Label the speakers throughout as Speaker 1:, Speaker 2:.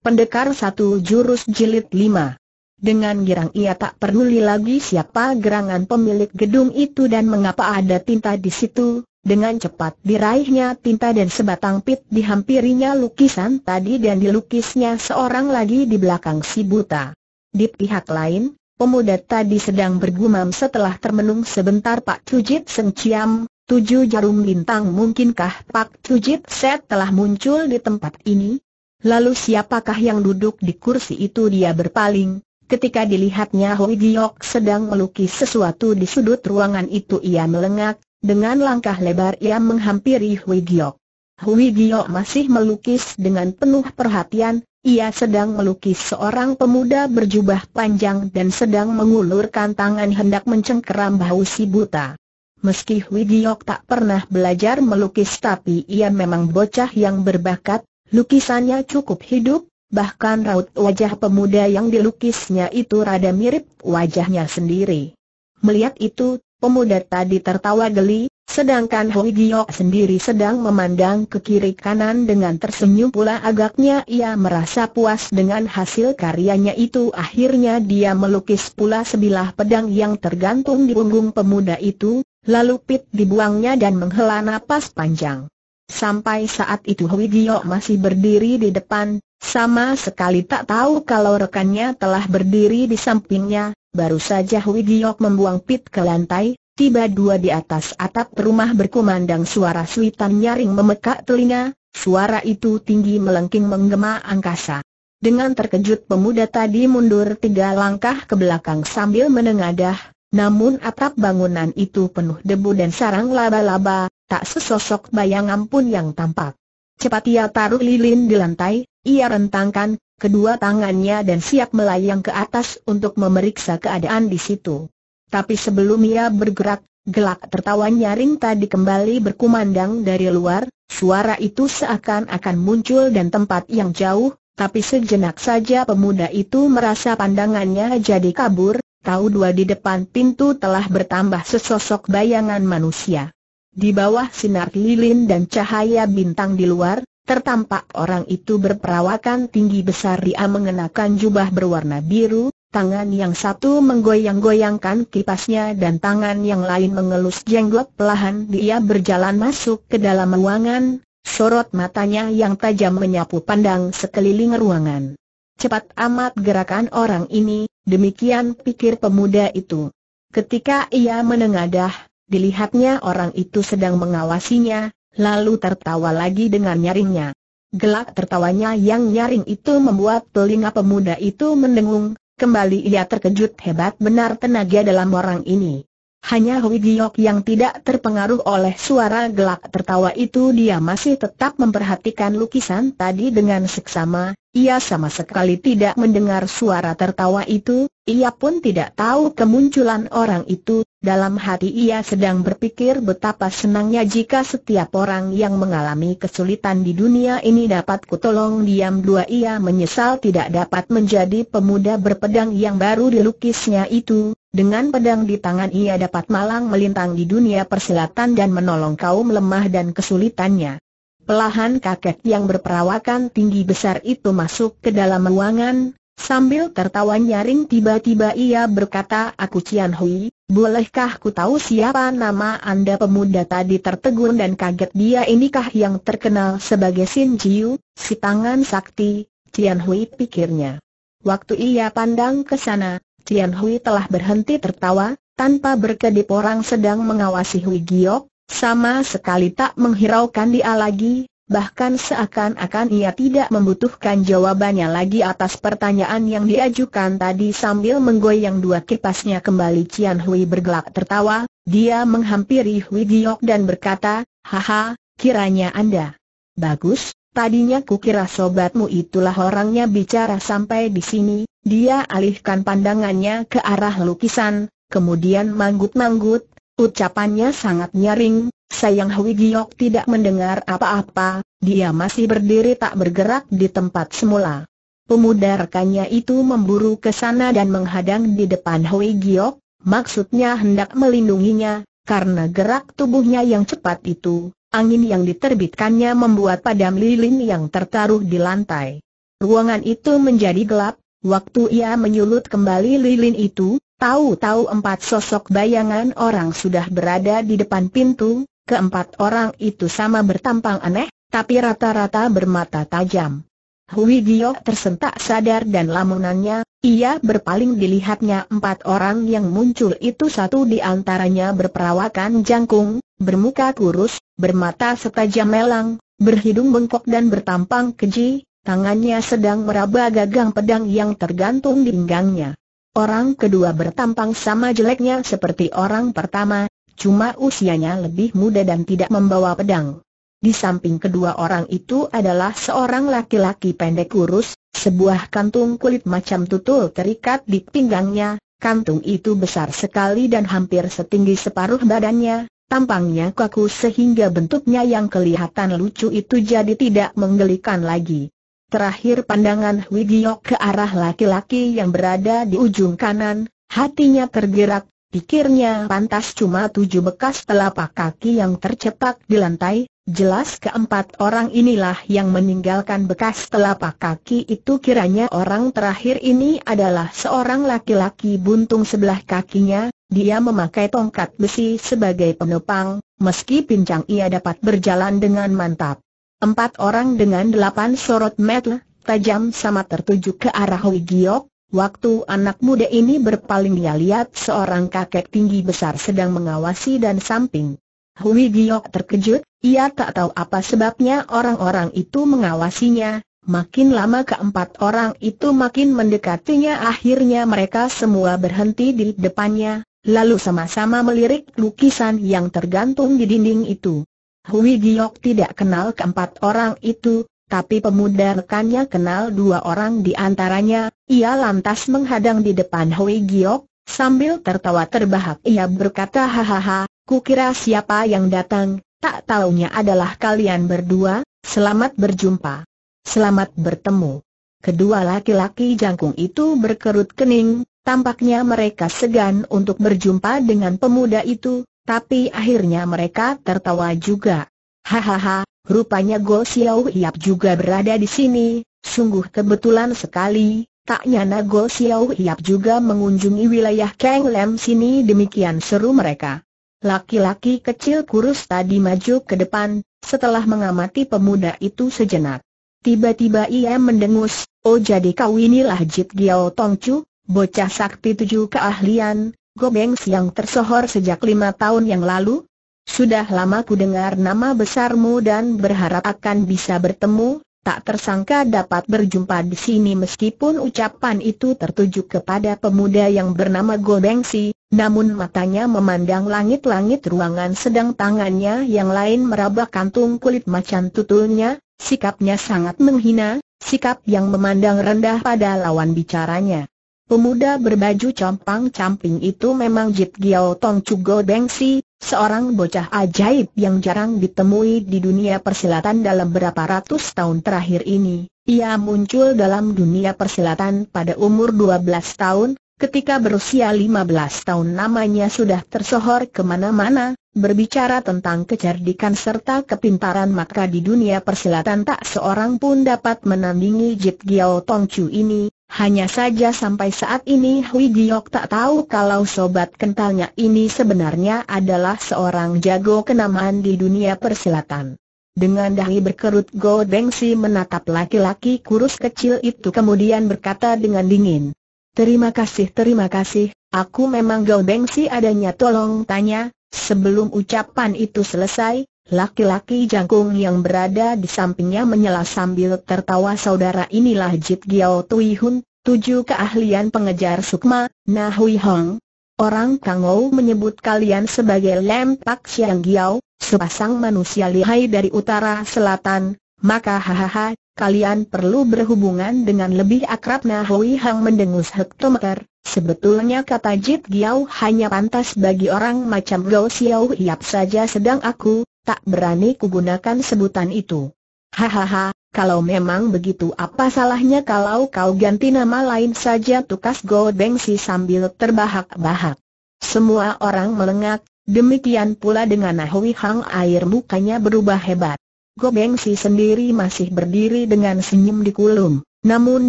Speaker 1: Pendekar satu jurus jilid lima. Dengan girang ia tak peduli lagi siapa gerangan pemilik gedung itu dan mengapa ada tinta di situ, dengan cepat diraihnya tinta dan sebatang pit dihampirinya lukisan tadi dan dilukisnya seorang lagi di belakang si buta. Di pihak lain, pemuda tadi sedang bergumam setelah termenung sebentar Pak Cujit sengciam. tujuh jarum bintang mungkinkah Pak Cujit Set telah muncul di tempat ini? Lalu siapakah yang duduk di kursi itu dia berpaling, ketika dilihatnya Hui Giok sedang melukis sesuatu di sudut ruangan itu ia melengak, dengan langkah lebar ia menghampiri Hui Giok. Hui Giok masih melukis dengan penuh perhatian, ia sedang melukis seorang pemuda berjubah panjang dan sedang mengulurkan tangan hendak mencengkeram bau si buta. Meski Hui Giok tak pernah belajar melukis tapi ia memang bocah yang berbakat, Lukisannya cukup hidup, bahkan raut wajah pemuda yang dilukisnya itu rada mirip wajahnya sendiri. Melihat itu, pemuda tadi tertawa geli, sedangkan Hoi Giok sendiri sedang memandang ke kiri kanan dengan tersenyum pula agaknya ia merasa puas dengan hasil karyanya itu akhirnya dia melukis pula sebilah pedang yang tergantung di punggung pemuda itu, lalu pit dibuangnya dan menghela napas panjang. Sampai saat itu Hwidio masih berdiri di depan, sama sekali tak tahu kalau rekannya telah berdiri di sampingnya, baru saja Hwidio membuang pit ke lantai, tiba dua di atas atap rumah berkumandang suara suitan nyaring memekak telinga, suara itu tinggi melengking menggema angkasa. Dengan terkejut pemuda tadi mundur tiga langkah ke belakang sambil menengadah, namun atap bangunan itu penuh debu dan sarang laba-laba, tak sesosok bayangan pun yang tampak. Cepat ia taruh lilin di lantai, ia rentangkan kedua tangannya dan siap melayang ke atas untuk memeriksa keadaan di situ. Tapi sebelum ia bergerak, gelak tertawa nyaring tadi kembali berkumandang dari luar, suara itu seakan-akan muncul dan tempat yang jauh, tapi sejenak saja pemuda itu merasa pandangannya jadi kabur, tahu dua di depan pintu telah bertambah sesosok bayangan manusia. Di bawah sinar lilin dan cahaya bintang di luar, tertampak orang itu berperawakan tinggi besar dia mengenakan jubah berwarna biru, tangan yang satu menggoyang-goyangkan kipasnya dan tangan yang lain mengelus jenggot pelahan dia berjalan masuk ke dalam ruangan, sorot matanya yang tajam menyapu pandang sekeliling ruangan. Cepat amat gerakan orang ini, demikian pikir pemuda itu. Ketika ia menengadah, Dilihatnya orang itu sedang mengawasinya, lalu tertawa lagi dengan nyaringnya. Gelak tertawanya yang nyaring itu membuat telinga pemuda itu mendengung, kembali ia terkejut hebat benar tenaga dalam orang ini. Hanya Hui Giok yang tidak terpengaruh oleh suara gelak tertawa itu dia masih tetap memperhatikan lukisan tadi dengan seksama, ia sama sekali tidak mendengar suara tertawa itu, ia pun tidak tahu kemunculan orang itu, dalam hati ia sedang berpikir betapa senangnya jika setiap orang yang mengalami kesulitan di dunia ini dapat kutolong diam dua ia menyesal tidak dapat menjadi pemuda berpedang yang baru dilukisnya itu, dengan pedang di tangan ia dapat malang melintang di dunia persilatan dan menolong kaum lemah dan kesulitannya. Pelahan kakek yang berperawakan tinggi besar itu masuk ke dalam ruangan, Sambil tertawa nyaring tiba-tiba ia berkata aku Cian Hui, bolehkah ku tahu siapa nama anda pemuda tadi tertegun dan kaget dia inikah yang terkenal sebagai Sin Jiu, si tangan sakti, Cian Hui pikirnya. Waktu ia pandang ke sana, Cian Hui telah berhenti tertawa, tanpa berkedip orang sedang mengawasi Hui Giok, sama sekali tak menghiraukan dia lagi, bahkan seakan-akan ia tidak membutuhkan jawabannya lagi atas pertanyaan yang diajukan tadi sambil menggoyang dua kipasnya kembali Cian Hui bergelak tertawa, dia menghampiri Hui Giok dan berkata, Haha, kiranya Anda bagus, tadinya kukira sobatmu itulah orangnya bicara sampai di sini, dia alihkan pandangannya ke arah lukisan, kemudian manggut-manggut, Ucapannya sangat nyaring, sayang Hui Giok tidak mendengar apa-apa, dia masih berdiri tak bergerak di tempat semula. Pemuda rekannya itu memburu ke sana dan menghadang di depan Hui Giok, maksudnya hendak melindunginya, karena gerak tubuhnya yang cepat itu, angin yang diterbitkannya membuat padam lilin yang tertaruh di lantai. Ruangan itu menjadi gelap, waktu ia menyulut kembali lilin itu, Tahu-tahu empat sosok bayangan orang sudah berada di depan pintu, keempat orang itu sama bertampang aneh, tapi rata-rata bermata tajam. Hui Giok tersentak sadar dan lamunannya, ia berpaling dilihatnya empat orang yang muncul itu satu di antaranya berperawakan jangkung, bermuka kurus, bermata setajam melang, berhidung bengkok dan bertampang keji, tangannya sedang meraba gagang pedang yang tergantung di pinggangnya. Orang kedua bertampang sama jeleknya seperti orang pertama, cuma usianya lebih muda dan tidak membawa pedang. Di samping kedua orang itu adalah seorang laki-laki pendek kurus, sebuah kantung kulit macam tutul terikat di pinggangnya, kantung itu besar sekali dan hampir setinggi separuh badannya, tampangnya kaku sehingga bentuknya yang kelihatan lucu itu jadi tidak menggelikan lagi. Terakhir pandangan Wigio ke arah laki-laki yang berada di ujung kanan, hatinya tergerak, pikirnya pantas cuma tujuh bekas telapak kaki yang tercepak di lantai, jelas keempat orang inilah yang meninggalkan bekas telapak kaki itu kiranya orang terakhir ini adalah seorang laki-laki buntung sebelah kakinya, dia memakai tongkat besi sebagai penopang, meski pincang ia dapat berjalan dengan mantap. Empat orang dengan delapan sorot mata tajam sama tertuju ke arah Hui Giok. Waktu anak muda ini berpaling dia lihat seorang kakek tinggi besar sedang mengawasi dan samping. Hui Giok terkejut, ia tak tahu apa sebabnya orang-orang itu mengawasinya. Makin lama keempat orang itu makin mendekatinya akhirnya mereka semua berhenti di depannya, lalu sama-sama melirik lukisan yang tergantung di dinding itu. Hui Giok tidak kenal keempat orang itu, tapi pemuda rekannya kenal dua orang di antaranya, ia lantas menghadang di depan Hui Giok, sambil tertawa terbahak ia berkata hahaha, kukira siapa yang datang, tak taunya adalah kalian berdua, selamat berjumpa. Selamat bertemu. Kedua laki-laki jangkung itu berkerut kening, tampaknya mereka segan untuk berjumpa dengan pemuda itu, tapi akhirnya mereka tertawa juga. Hahaha, rupanya Go Xiao Hiap juga berada di sini, sungguh kebetulan sekali. Tak nyana Go Xiao Hiap juga mengunjungi wilayah Kang Lam sini demikian seru mereka. Laki-laki kecil kurus tadi maju ke depan, setelah mengamati pemuda itu sejenak. Tiba-tiba ia mendengus, oh jadi kau inilah Jit Giao Tong Chu, bocah sakti tujuh keahlian, Gobengsi yang tersohor sejak lima tahun yang lalu? Sudah lama ku dengar nama besarmu dan berharap akan bisa bertemu, tak tersangka dapat berjumpa di sini meskipun ucapan itu tertuju kepada pemuda yang bernama Gobengsi, namun matanya memandang langit-langit ruangan sedang tangannya yang lain meraba kantung kulit macan tutulnya, sikapnya sangat menghina, sikap yang memandang rendah pada lawan bicaranya. Pemuda berbaju compang-camping itu memang Jit Giao Tong Chugo Bengsi, seorang bocah ajaib yang jarang ditemui di dunia persilatan dalam berapa ratus tahun terakhir ini. Ia muncul dalam dunia persilatan pada umur 12 tahun, ketika berusia 15 tahun namanya sudah tersohor kemana-mana, berbicara tentang kecerdikan serta kepintaran maka di dunia persilatan tak seorang pun dapat menandingi Jit Giao Tong Chu ini, hanya saja sampai saat ini Hui Giok tak tahu kalau sobat kentalnya ini sebenarnya adalah seorang jago kenamaan di dunia persilatan. Dengan dahi berkerut Go Dengsi menatap laki-laki kurus kecil itu kemudian berkata dengan dingin. Terima kasih terima kasih, aku memang Go Si adanya tolong tanya, sebelum ucapan itu selesai, Laki-laki jangkung yang berada di sampingnya menyela sambil tertawa saudara inilah Jit Giao Tui Hun, tujuh keahlian pengejar sukma, Nah Hui Hong. Orang Kangou menyebut kalian sebagai lempak siang Giao, sepasang manusia lihai dari utara selatan, maka hahaha, kalian perlu berhubungan dengan lebih akrab Nah Hui Hong mendengus hektometer. Sebetulnya kata Jit Giao hanya pantas bagi orang macam Gao Xiao Yap saja sedang aku, tak berani kugunakan sebutan itu. Hahaha, kalau memang begitu apa salahnya kalau kau ganti nama lain saja tukas Go Bengsi sambil terbahak-bahak. Semua orang melengak, demikian pula dengan Hui Hang air mukanya berubah hebat. Go Bengsi sendiri masih berdiri dengan senyum di kulum. Namun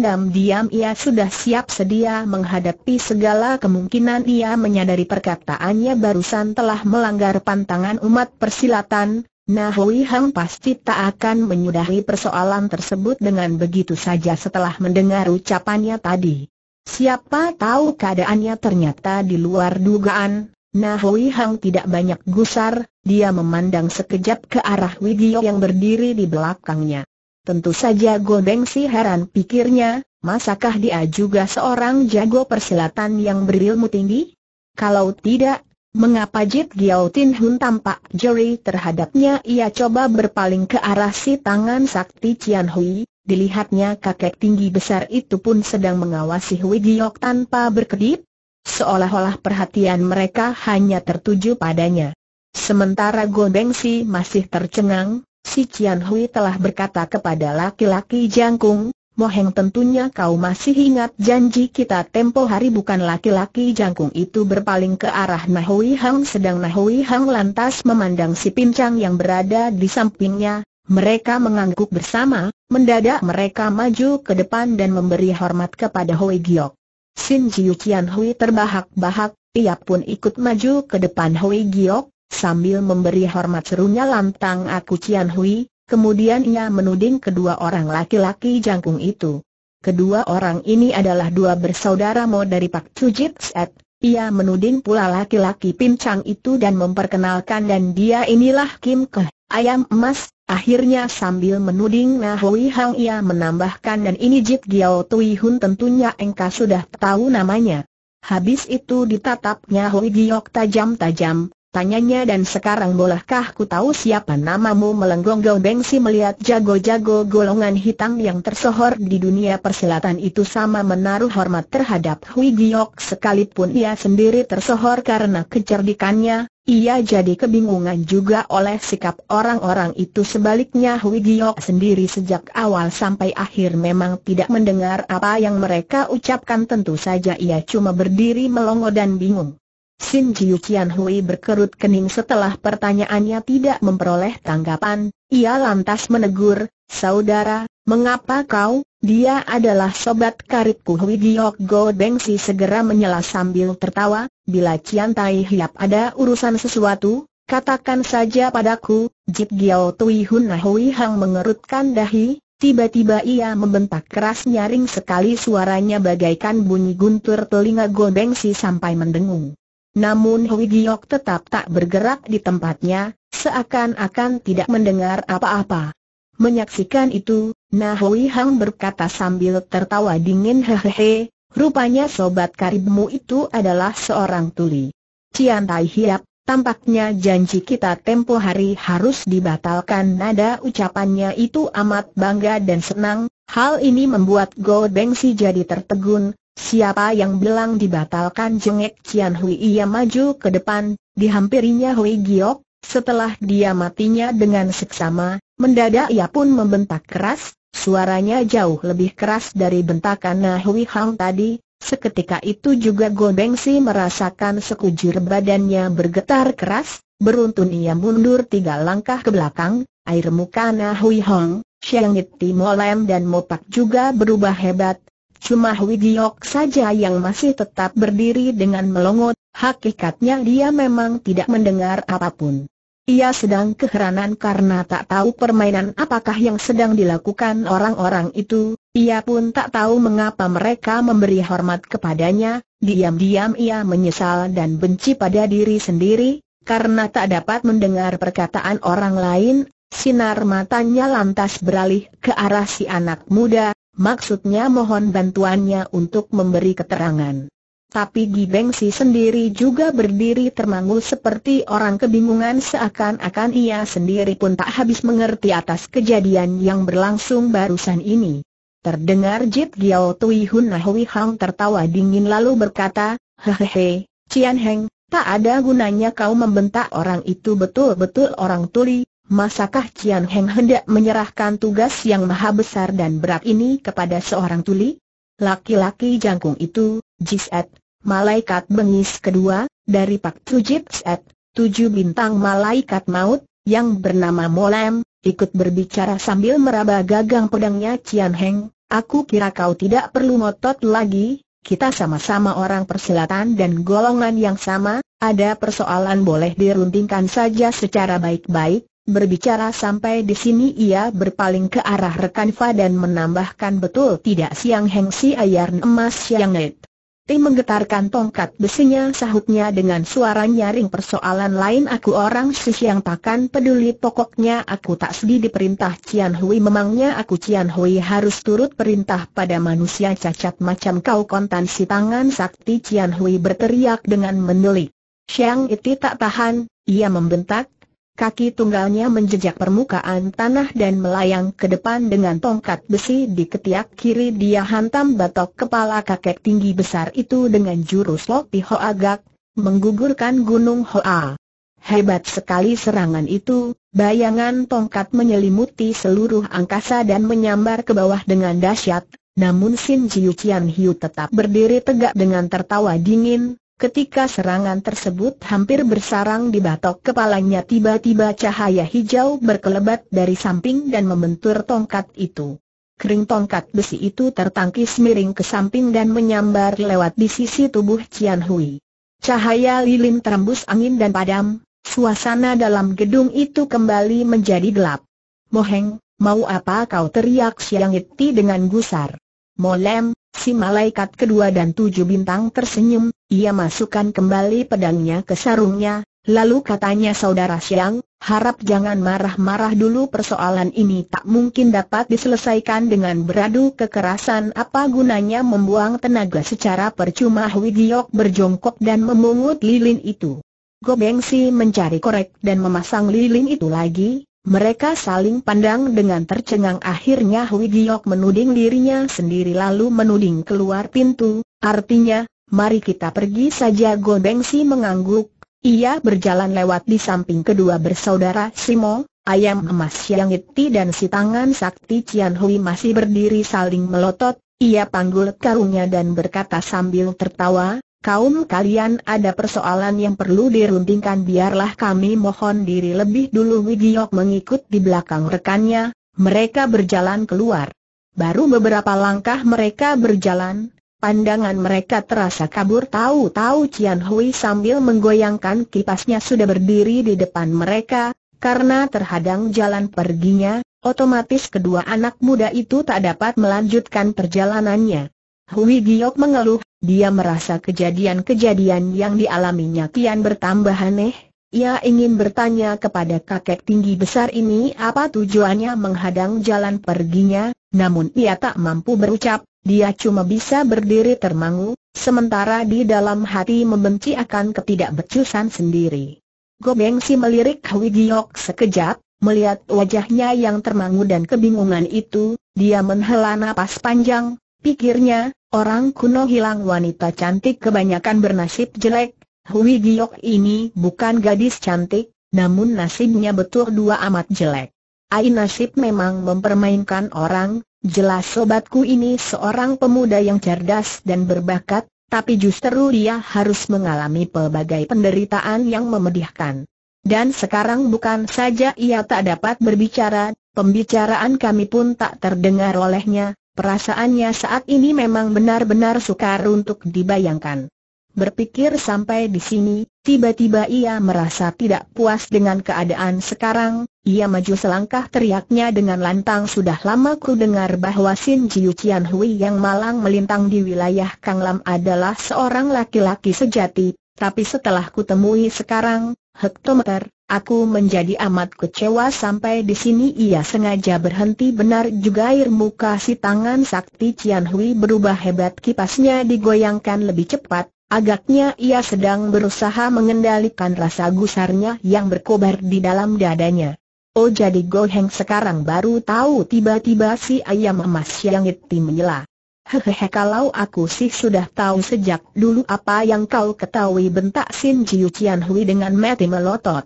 Speaker 1: diam-diam ia sudah siap sedia menghadapi segala kemungkinan ia menyadari perkataannya barusan telah melanggar pantangan umat persilatan, Nah Hui Hang pasti tak akan menyudahi persoalan tersebut dengan begitu saja setelah mendengar ucapannya tadi. Siapa tahu keadaannya ternyata di luar dugaan, Nah Hui Hang tidak banyak gusar, dia memandang sekejap ke arah Wigio yang berdiri di belakangnya. Tentu saja Godeng si heran pikirnya, masakah dia juga seorang jago persilatan yang berilmu tinggi? Kalau tidak, mengapa Jit Giao Tin Hun tampak jeri terhadapnya? Ia coba berpaling ke arah si tangan sakti Cian Hui, dilihatnya kakek tinggi besar itu pun sedang mengawasi Hui Giok tanpa berkedip. Seolah-olah perhatian mereka hanya tertuju padanya. Sementara Godeng si masih tercengang, Si Cian Hui telah berkata kepada laki-laki jangkung, Moheng tentunya kau masih ingat janji kita tempo hari bukan laki-laki jangkung itu berpaling ke arah Nahui Hang sedang Nahui Hang lantas memandang si pincang yang berada di sampingnya, mereka mengangguk bersama, mendadak mereka maju ke depan dan memberi hormat kepada Hui Giok. Sin Jiu Cian Hui terbahak-bahak, ia pun ikut maju ke depan Hui Giok, Sambil memberi hormat serunya lantang aku Cian Hui, kemudian ia menuding kedua orang laki-laki jangkung itu. Kedua orang ini adalah dua bersaudara Mo dari Pak Cujit Set. Ia menuding pula laki-laki pincang itu dan memperkenalkan dan dia inilah Kim Ke, ayam emas. Akhirnya sambil menuding Nah Hui Hang ia menambahkan dan ini Jit Giao Tui Hun tentunya engkau sudah tahu namanya. Habis itu ditatapnya Hui Giok tajam-tajam, Tanyanya dan sekarang bolehkah ku tahu siapa namamu melenggong Bengsi melihat jago-jago golongan hitam yang tersohor di dunia persilatan itu sama menaruh hormat terhadap Hui Giok sekalipun ia sendiri tersohor karena kecerdikannya, ia jadi kebingungan juga oleh sikap orang-orang itu sebaliknya Hui Giok sendiri sejak awal sampai akhir memang tidak mendengar apa yang mereka ucapkan tentu saja ia cuma berdiri melongo dan bingung. Sin Jiu Qian Hui berkerut kening setelah pertanyaannya tidak memperoleh tanggapan, ia lantas menegur, Saudara, mengapa kau, dia adalah sobat karibku Hui Giok Go Beng Si segera menyela sambil tertawa, bila Cian Tai Hiap ada urusan sesuatu, katakan saja padaku, Jip Giao Tui Hun Hui Hang mengerutkan dahi, Tiba-tiba ia membentak keras nyaring sekali suaranya bagaikan bunyi guntur telinga Godeng Si sampai mendengung. Namun Hui Giok tetap tak bergerak di tempatnya, seakan-akan tidak mendengar apa-apa. Menyaksikan itu, Nah Hui Hang berkata sambil tertawa dingin hehehe, rupanya sobat karibmu itu adalah seorang tuli. Cian Tai Hiap, Tampaknya janji kita tempo hari harus dibatalkan nada ucapannya itu amat bangga dan senang, hal ini membuat Go Si jadi tertegun, Siapa yang bilang dibatalkan jengek Cian Hui ia maju ke depan, dihampirinya Hui Giok, setelah dia matinya dengan seksama, mendadak ia pun membentak keras, suaranya jauh lebih keras dari bentakan nah Hui Hang tadi, seketika itu juga Beng Si merasakan sekujur badannya bergetar keras, beruntun ia mundur tiga langkah ke belakang, air muka nah Hui Hang, Xiang Niti Lam dan Mopak juga berubah hebat, Cuma Hui saja yang masih tetap berdiri dengan melongot, hakikatnya dia memang tidak mendengar apapun. Ia sedang keheranan karena tak tahu permainan apakah yang sedang dilakukan orang-orang itu, ia pun tak tahu mengapa mereka memberi hormat kepadanya, diam-diam ia menyesal dan benci pada diri sendiri, karena tak dapat mendengar perkataan orang lain, sinar matanya lantas beralih ke arah si anak muda, Maksudnya mohon bantuannya untuk memberi keterangan. Tapi Gibengsi sendiri juga berdiri termangu seperti orang kebingungan seakan-akan ia sendiri pun tak habis mengerti atas kejadian yang berlangsung barusan ini. Terdengar Jip Giao Tui Hun Nahui Hang tertawa dingin lalu berkata, Hehehe, Cian Heng, tak ada gunanya kau membentak orang itu betul-betul orang tuli, Masakah Cian Heng hendak menyerahkan tugas yang maha besar dan berat ini kepada seorang tuli? Laki-laki jangkung itu, Jisat, malaikat bengis kedua, dari Pak Jisat, tujuh bintang malaikat maut, yang bernama Molem, ikut berbicara sambil meraba gagang pedangnya Cian Heng, aku kira kau tidak perlu ngotot lagi, kita sama-sama orang persilatan dan golongan yang sama, ada persoalan boleh dirundingkan saja secara baik-baik, Berbicara sampai di sini ia berpaling ke arah rekan Fa dan menambahkan betul tidak siang hengsi ayar emas siang net. Ti menggetarkan tongkat besinya sahutnya dengan suara nyaring persoalan lain aku orang sih yang takkan peduli pokoknya aku tak sedih diperintah Cian Hui memangnya aku Cian Hui harus turut perintah pada manusia cacat macam kau kontan si tangan sakti Cian Hui berteriak dengan mendelik. Siang Iti tak tahan, ia membentak, Kaki tunggalnya menjejak permukaan tanah dan melayang ke depan dengan tongkat besi di ketiak kiri dia hantam batok kepala kakek tinggi besar itu dengan jurus Lopi agak menggugurkan gunung Hoa. Hebat sekali serangan itu, bayangan tongkat menyelimuti seluruh angkasa dan menyambar ke bawah dengan dahsyat, namun Sin Jiu Qian Hiu tetap berdiri tegak dengan tertawa dingin, Ketika serangan tersebut hampir bersarang di batok kepalanya tiba-tiba cahaya hijau berkelebat dari samping dan membentur tongkat itu. Kering tongkat besi itu tertangkis miring ke samping dan menyambar lewat di sisi tubuh Cian Hui. Cahaya lilin terembus angin dan padam, suasana dalam gedung itu kembali menjadi gelap. Moheng, mau apa kau teriak Siang Iti dengan gusar. Molem, Si malaikat kedua dan tujuh bintang tersenyum, ia masukkan kembali pedangnya ke sarungnya, lalu katanya saudara Siang, harap jangan marah-marah dulu persoalan ini tak mungkin dapat diselesaikan dengan beradu kekerasan apa gunanya membuang tenaga secara percuma Widiok berjongkok dan memungut lilin itu. Gobengsi mencari korek dan memasang lilin itu lagi, mereka saling pandang dengan tercengang akhirnya Hui Giok menuding dirinya sendiri lalu menuding keluar pintu, artinya, mari kita pergi saja Go Beng Si mengangguk, ia berjalan lewat di samping kedua bersaudara Simo, ayam emas Siang Iti dan si tangan sakti Cian Hui masih berdiri saling melotot, ia panggul karungnya dan berkata sambil tertawa, kaum kalian ada persoalan yang perlu dirundingkan biarlah kami mohon diri lebih dulu Wigiok mengikut di belakang rekannya, mereka berjalan keluar. Baru beberapa langkah mereka berjalan, pandangan mereka terasa kabur tahu-tahu Cian Hui sambil menggoyangkan kipasnya sudah berdiri di depan mereka, karena terhadang jalan perginya, otomatis kedua anak muda itu tak dapat melanjutkan perjalanannya. Hui Giok mengeluh, dia merasa kejadian-kejadian yang dialaminya kian bertambah aneh. Ia ingin bertanya kepada kakek tinggi besar ini apa tujuannya menghadang jalan perginya, namun ia tak mampu berucap, dia cuma bisa berdiri termangu, sementara di dalam hati membenci akan ketidakbecusan sendiri. Gobengsi si melirik Giok sekejap, melihat wajahnya yang termangu dan kebingungan itu, dia menghela napas panjang, pikirnya, Orang kuno hilang wanita cantik kebanyakan bernasib jelek, Hui Giok ini bukan gadis cantik, namun nasibnya betul dua amat jelek. Ai nasib memang mempermainkan orang, jelas sobatku ini seorang pemuda yang cerdas dan berbakat, tapi justru dia harus mengalami pelbagai penderitaan yang memedihkan. Dan sekarang bukan saja ia tak dapat berbicara, pembicaraan kami pun tak terdengar olehnya, Perasaannya saat ini memang benar-benar sukar untuk dibayangkan. Berpikir sampai di sini, tiba-tiba ia merasa tidak puas dengan keadaan sekarang, ia maju selangkah teriaknya dengan lantang sudah lama ku dengar bahwa Sin Jiu Qian Hui yang malang melintang di wilayah Kang Lam adalah seorang laki-laki sejati, tapi setelah ku temui sekarang, Hektometer, aku menjadi amat kecewa sampai di sini ia sengaja berhenti benar juga air muka si tangan sakti Cian Hui berubah hebat kipasnya digoyangkan lebih cepat, agaknya ia sedang berusaha mengendalikan rasa gusarnya yang berkobar di dalam dadanya. Oh jadi Goheng sekarang baru tahu tiba-tiba si ayam emas yang itu menyela. Hehehe kalau aku sih sudah tahu sejak dulu apa yang kau ketahui bentak Sin Jiu Qian Hui dengan mati melotot.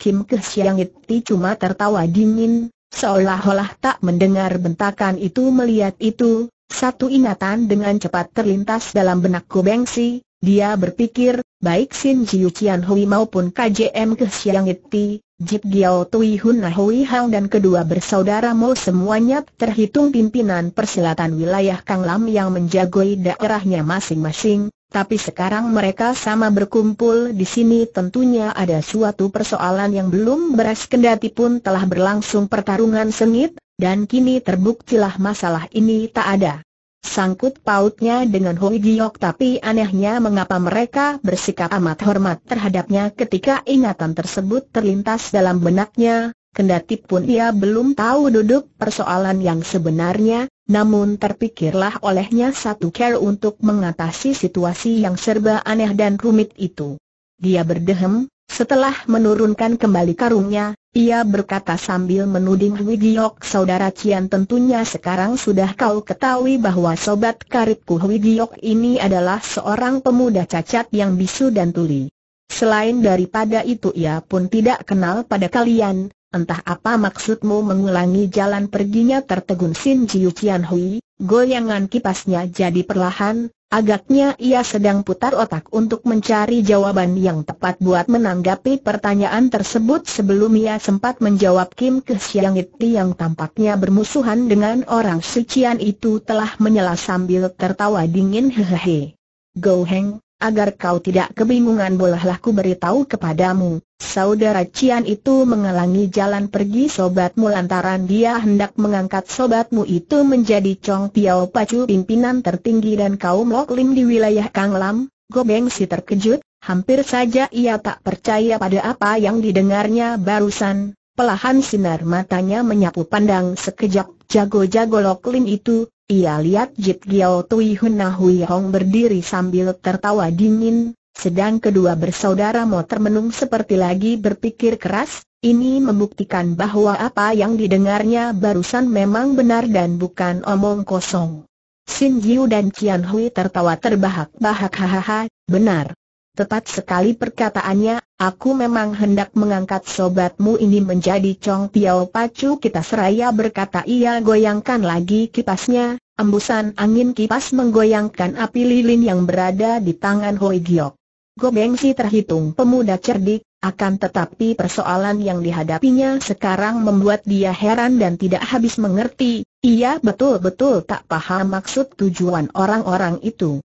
Speaker 1: Kim Ke Iti cuma tertawa dingin, seolah-olah tak mendengar bentakan itu melihat itu, satu ingatan dengan cepat terlintas dalam benakku Bengsi, dia berpikir, baik Sin Jiu Qian Hui maupun KJM Ke Iti, Jip Giao Tui Hun Hui Hang dan kedua bersaudara Mo semuanya terhitung pimpinan persilatan wilayah Kang Lam yang menjagoi daerahnya masing-masing, tapi sekarang mereka sama berkumpul di sini tentunya ada suatu persoalan yang belum beres kendati pun telah berlangsung pertarungan sengit, dan kini terbuktilah masalah ini tak ada Sangkut pautnya dengan Hoi Giok tapi anehnya mengapa mereka bersikap amat hormat terhadapnya ketika ingatan tersebut terlintas dalam benaknya, kendati pun ia belum tahu duduk persoalan yang sebenarnya, namun terpikirlah olehnya satu cara untuk mengatasi situasi yang serba aneh dan rumit itu. Dia berdehem, setelah menurunkan kembali karungnya, ia berkata sambil menuding Hui saudara Cian tentunya sekarang sudah kau ketahui bahwa sobat karibku Hui ini adalah seorang pemuda cacat yang bisu dan tuli. Selain daripada itu ia pun tidak kenal pada kalian, entah apa maksudmu mengulangi jalan perginya tertegun Sin Jiu Cian Hui, goyangan kipasnya jadi perlahan, Agaknya ia sedang putar otak untuk mencari jawaban yang tepat buat menanggapi pertanyaan tersebut sebelum ia sempat menjawab Kim Kesiang Iti yang tampaknya bermusuhan dengan orang sucian itu telah menyela sambil tertawa dingin hehehe. Go Heng, agar kau tidak kebingungan bolehlah ku beritahu kepadamu, saudara Cian itu menghalangi jalan pergi sobatmu lantaran dia hendak mengangkat sobatmu itu menjadi Chong Piao Pacu pimpinan tertinggi dan kaum Lok Lim di wilayah Kang Lam, Gobeng si terkejut, hampir saja ia tak percaya pada apa yang didengarnya barusan. Pelahan sinar matanya menyapu pandang sekejap jago-jago Lok Lim itu, ia lihat Jit Giao Tui Huna Hui Hong berdiri sambil tertawa dingin, sedang kedua bersaudara mau termenung seperti lagi berpikir keras, ini membuktikan bahwa apa yang didengarnya barusan memang benar dan bukan omong kosong. Xin Jiu dan Qian Hui tertawa terbahak-bahak hahaha, benar, Tepat sekali perkataannya, aku memang hendak mengangkat sobatmu ini menjadi Chong Piao Pacu kita seraya berkata ia goyangkan lagi kipasnya, embusan angin kipas menggoyangkan api lilin yang berada di tangan Hoi Giok. Gobengsi terhitung pemuda cerdik, akan tetapi persoalan yang dihadapinya sekarang membuat dia heran dan tidak habis mengerti, ia betul-betul tak paham maksud tujuan orang-orang itu.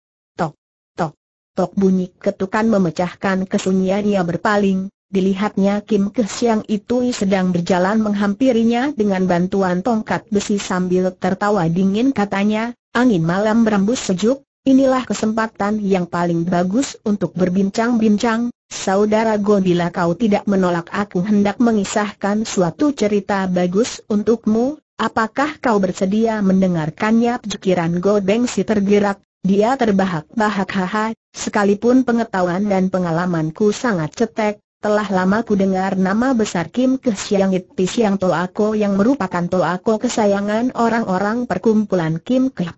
Speaker 1: Tok bunyi ketukan memecahkan kesunyian ia berpaling, dilihatnya Kim Kesiang itu sedang berjalan menghampirinya dengan bantuan tongkat besi sambil tertawa dingin katanya, angin malam berembus sejuk, inilah kesempatan yang paling bagus untuk berbincang-bincang, saudara Go bila kau tidak menolak aku hendak mengisahkan suatu cerita bagus untukmu, apakah kau bersedia mendengarkannya? Pikiran Go Beng si tergerak, dia terbahak-bahak haha, sekalipun pengetahuan dan pengalamanku sangat cetek, telah lama ku dengar nama besar Kim Ke Siang It Siang yang merupakan To kesayangan orang-orang perkumpulan Kim Ke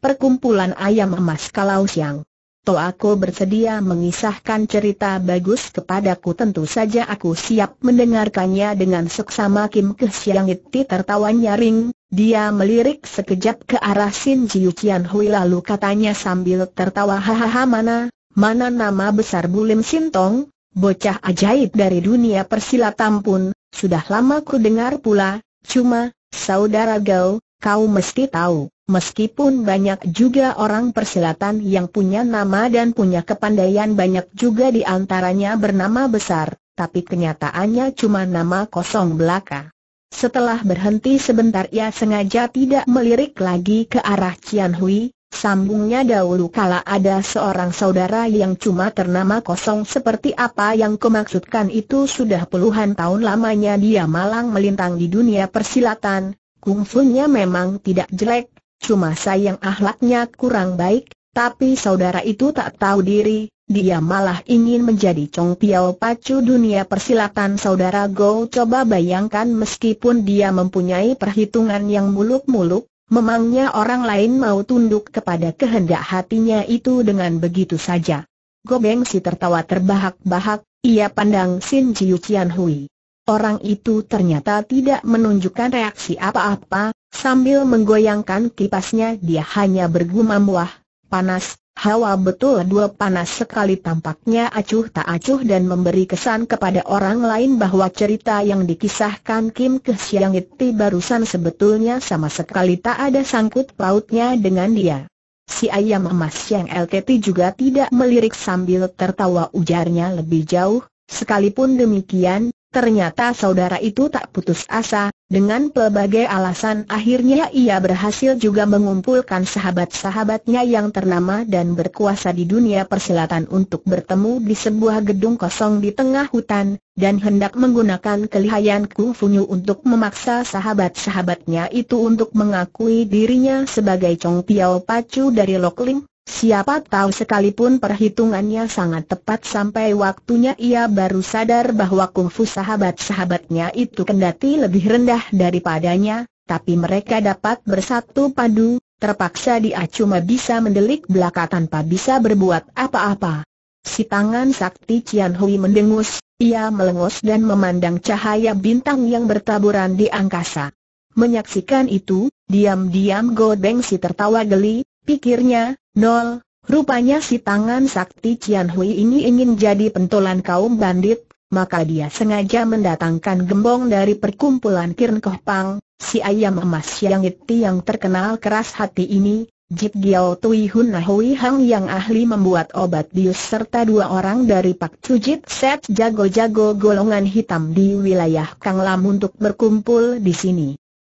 Speaker 1: perkumpulan ayam emas kalau siang. Toh aku bersedia mengisahkan cerita bagus kepadaku tentu saja aku siap mendengarkannya dengan seksama Kim Kesiangit tertawa nyaring, dia melirik sekejap ke arah Sin Jiu Qian Hui lalu katanya sambil tertawa hahaha mana, mana nama besar Bulim Sintong, bocah ajaib dari dunia persilatan pun, sudah lama ku dengar pula, cuma, saudara Gao, kau mesti tahu. Meskipun banyak juga orang persilatan yang punya nama dan punya kepandaian banyak juga di antaranya bernama besar, tapi kenyataannya cuma nama kosong belaka. Setelah berhenti sebentar ia sengaja tidak melirik lagi ke arah Cian Hui, sambungnya dahulu kala ada seorang saudara yang cuma ternama kosong seperti apa yang kemaksudkan itu sudah puluhan tahun lamanya dia malang melintang di dunia persilatan, kungfunya memang tidak jelek, Cuma sayang ahlaknya kurang baik, tapi saudara itu tak tahu diri, dia malah ingin menjadi Chong Piao pacu dunia persilatan saudara Go coba bayangkan meskipun dia mempunyai perhitungan yang muluk-muluk, memangnya orang lain mau tunduk kepada kehendak hatinya itu dengan begitu saja. Gobeng si tertawa terbahak-bahak, ia pandang Sin Jiu Qian Hui. Orang itu ternyata tidak menunjukkan reaksi apa-apa, sambil menggoyangkan kipasnya dia hanya bergumam wah, panas, hawa betul dua panas sekali tampaknya acuh tak acuh dan memberi kesan kepada orang lain bahwa cerita yang dikisahkan Kim Kesiang itu barusan sebetulnya sama sekali tak ada sangkut pautnya dengan dia. Si ayam emas yang LKT juga tidak melirik sambil tertawa ujarnya lebih jauh, sekalipun demikian, Ternyata saudara itu tak putus asa, dengan pelbagai alasan akhirnya ia berhasil juga mengumpulkan sahabat-sahabatnya yang ternama dan berkuasa di dunia persilatan untuk bertemu di sebuah gedung kosong di tengah hutan, dan hendak menggunakan kelihayan kungfunya untuk memaksa sahabat-sahabatnya itu untuk mengakui dirinya sebagai Chong Piao Pacu dari Lok Ling. Siapa tahu sekalipun perhitungannya sangat tepat sampai waktunya ia baru sadar bahwa kungfu sahabat-sahabatnya itu kendati lebih rendah daripadanya, tapi mereka dapat bersatu padu, terpaksa dia cuma bisa mendelik belaka tanpa bisa berbuat apa-apa. Si tangan sakti Cian Hui mendengus, ia melengos dan memandang cahaya bintang yang bertaburan di angkasa. Menyaksikan itu, diam-diam Godeng si tertawa geli, pikirnya, Nol, rupanya si tangan sakti Cian Hui ini ingin jadi pentolan kaum bandit, maka dia sengaja mendatangkan gembong dari perkumpulan Kirn Koh Pang, si ayam emas yang iti yang terkenal keras hati ini, Jip Giao Tui Hun Hui Hang yang ahli membuat obat bius serta dua orang dari Pak Cujit Set jago-jago golongan hitam di wilayah Kang Lam untuk berkumpul di sini.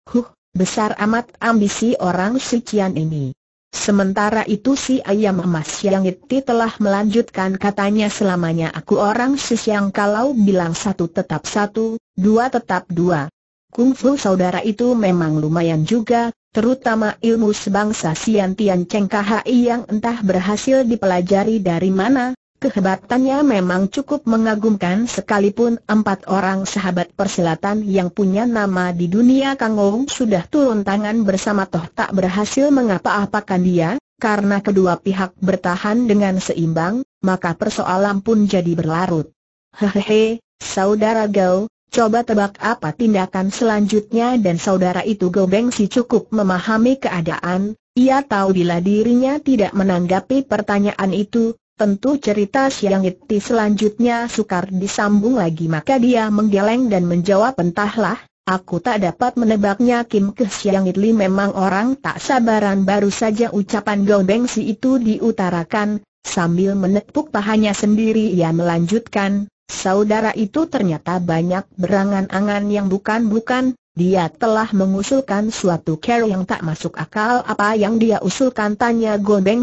Speaker 1: Huh, besar amat ambisi orang Cian ini. Sementara itu si ayam emas yang itu telah melanjutkan katanya selamanya aku orang sis yang kalau bilang satu tetap satu, dua tetap dua. Kungfu saudara itu memang lumayan juga, terutama ilmu sebangsa Sian Tian Cheng yang entah berhasil dipelajari dari mana, Kehebatannya memang cukup mengagumkan sekalipun empat orang sahabat persilatan yang punya nama di dunia Kang Ong sudah turun tangan bersama toh tak berhasil mengapa-apakan dia, karena kedua pihak bertahan dengan seimbang, maka persoalan pun jadi berlarut. Hehehe, saudara Gao, coba tebak apa tindakan selanjutnya dan saudara itu Gao Bengsi cukup memahami keadaan, ia tahu bila dirinya tidak menanggapi pertanyaan itu, Tentu cerita Siang itu selanjutnya sukar disambung lagi maka dia menggeleng dan menjawab entahlah, aku tak dapat menebaknya Kim Ke Siang itu memang orang tak sabaran baru saja ucapan Gobeng si itu diutarakan, sambil menepuk pahanya sendiri ia melanjutkan, saudara itu ternyata banyak berangan-angan yang bukan-bukan, dia telah mengusulkan suatu care yang tak masuk akal apa yang dia usulkan tanya Gobeng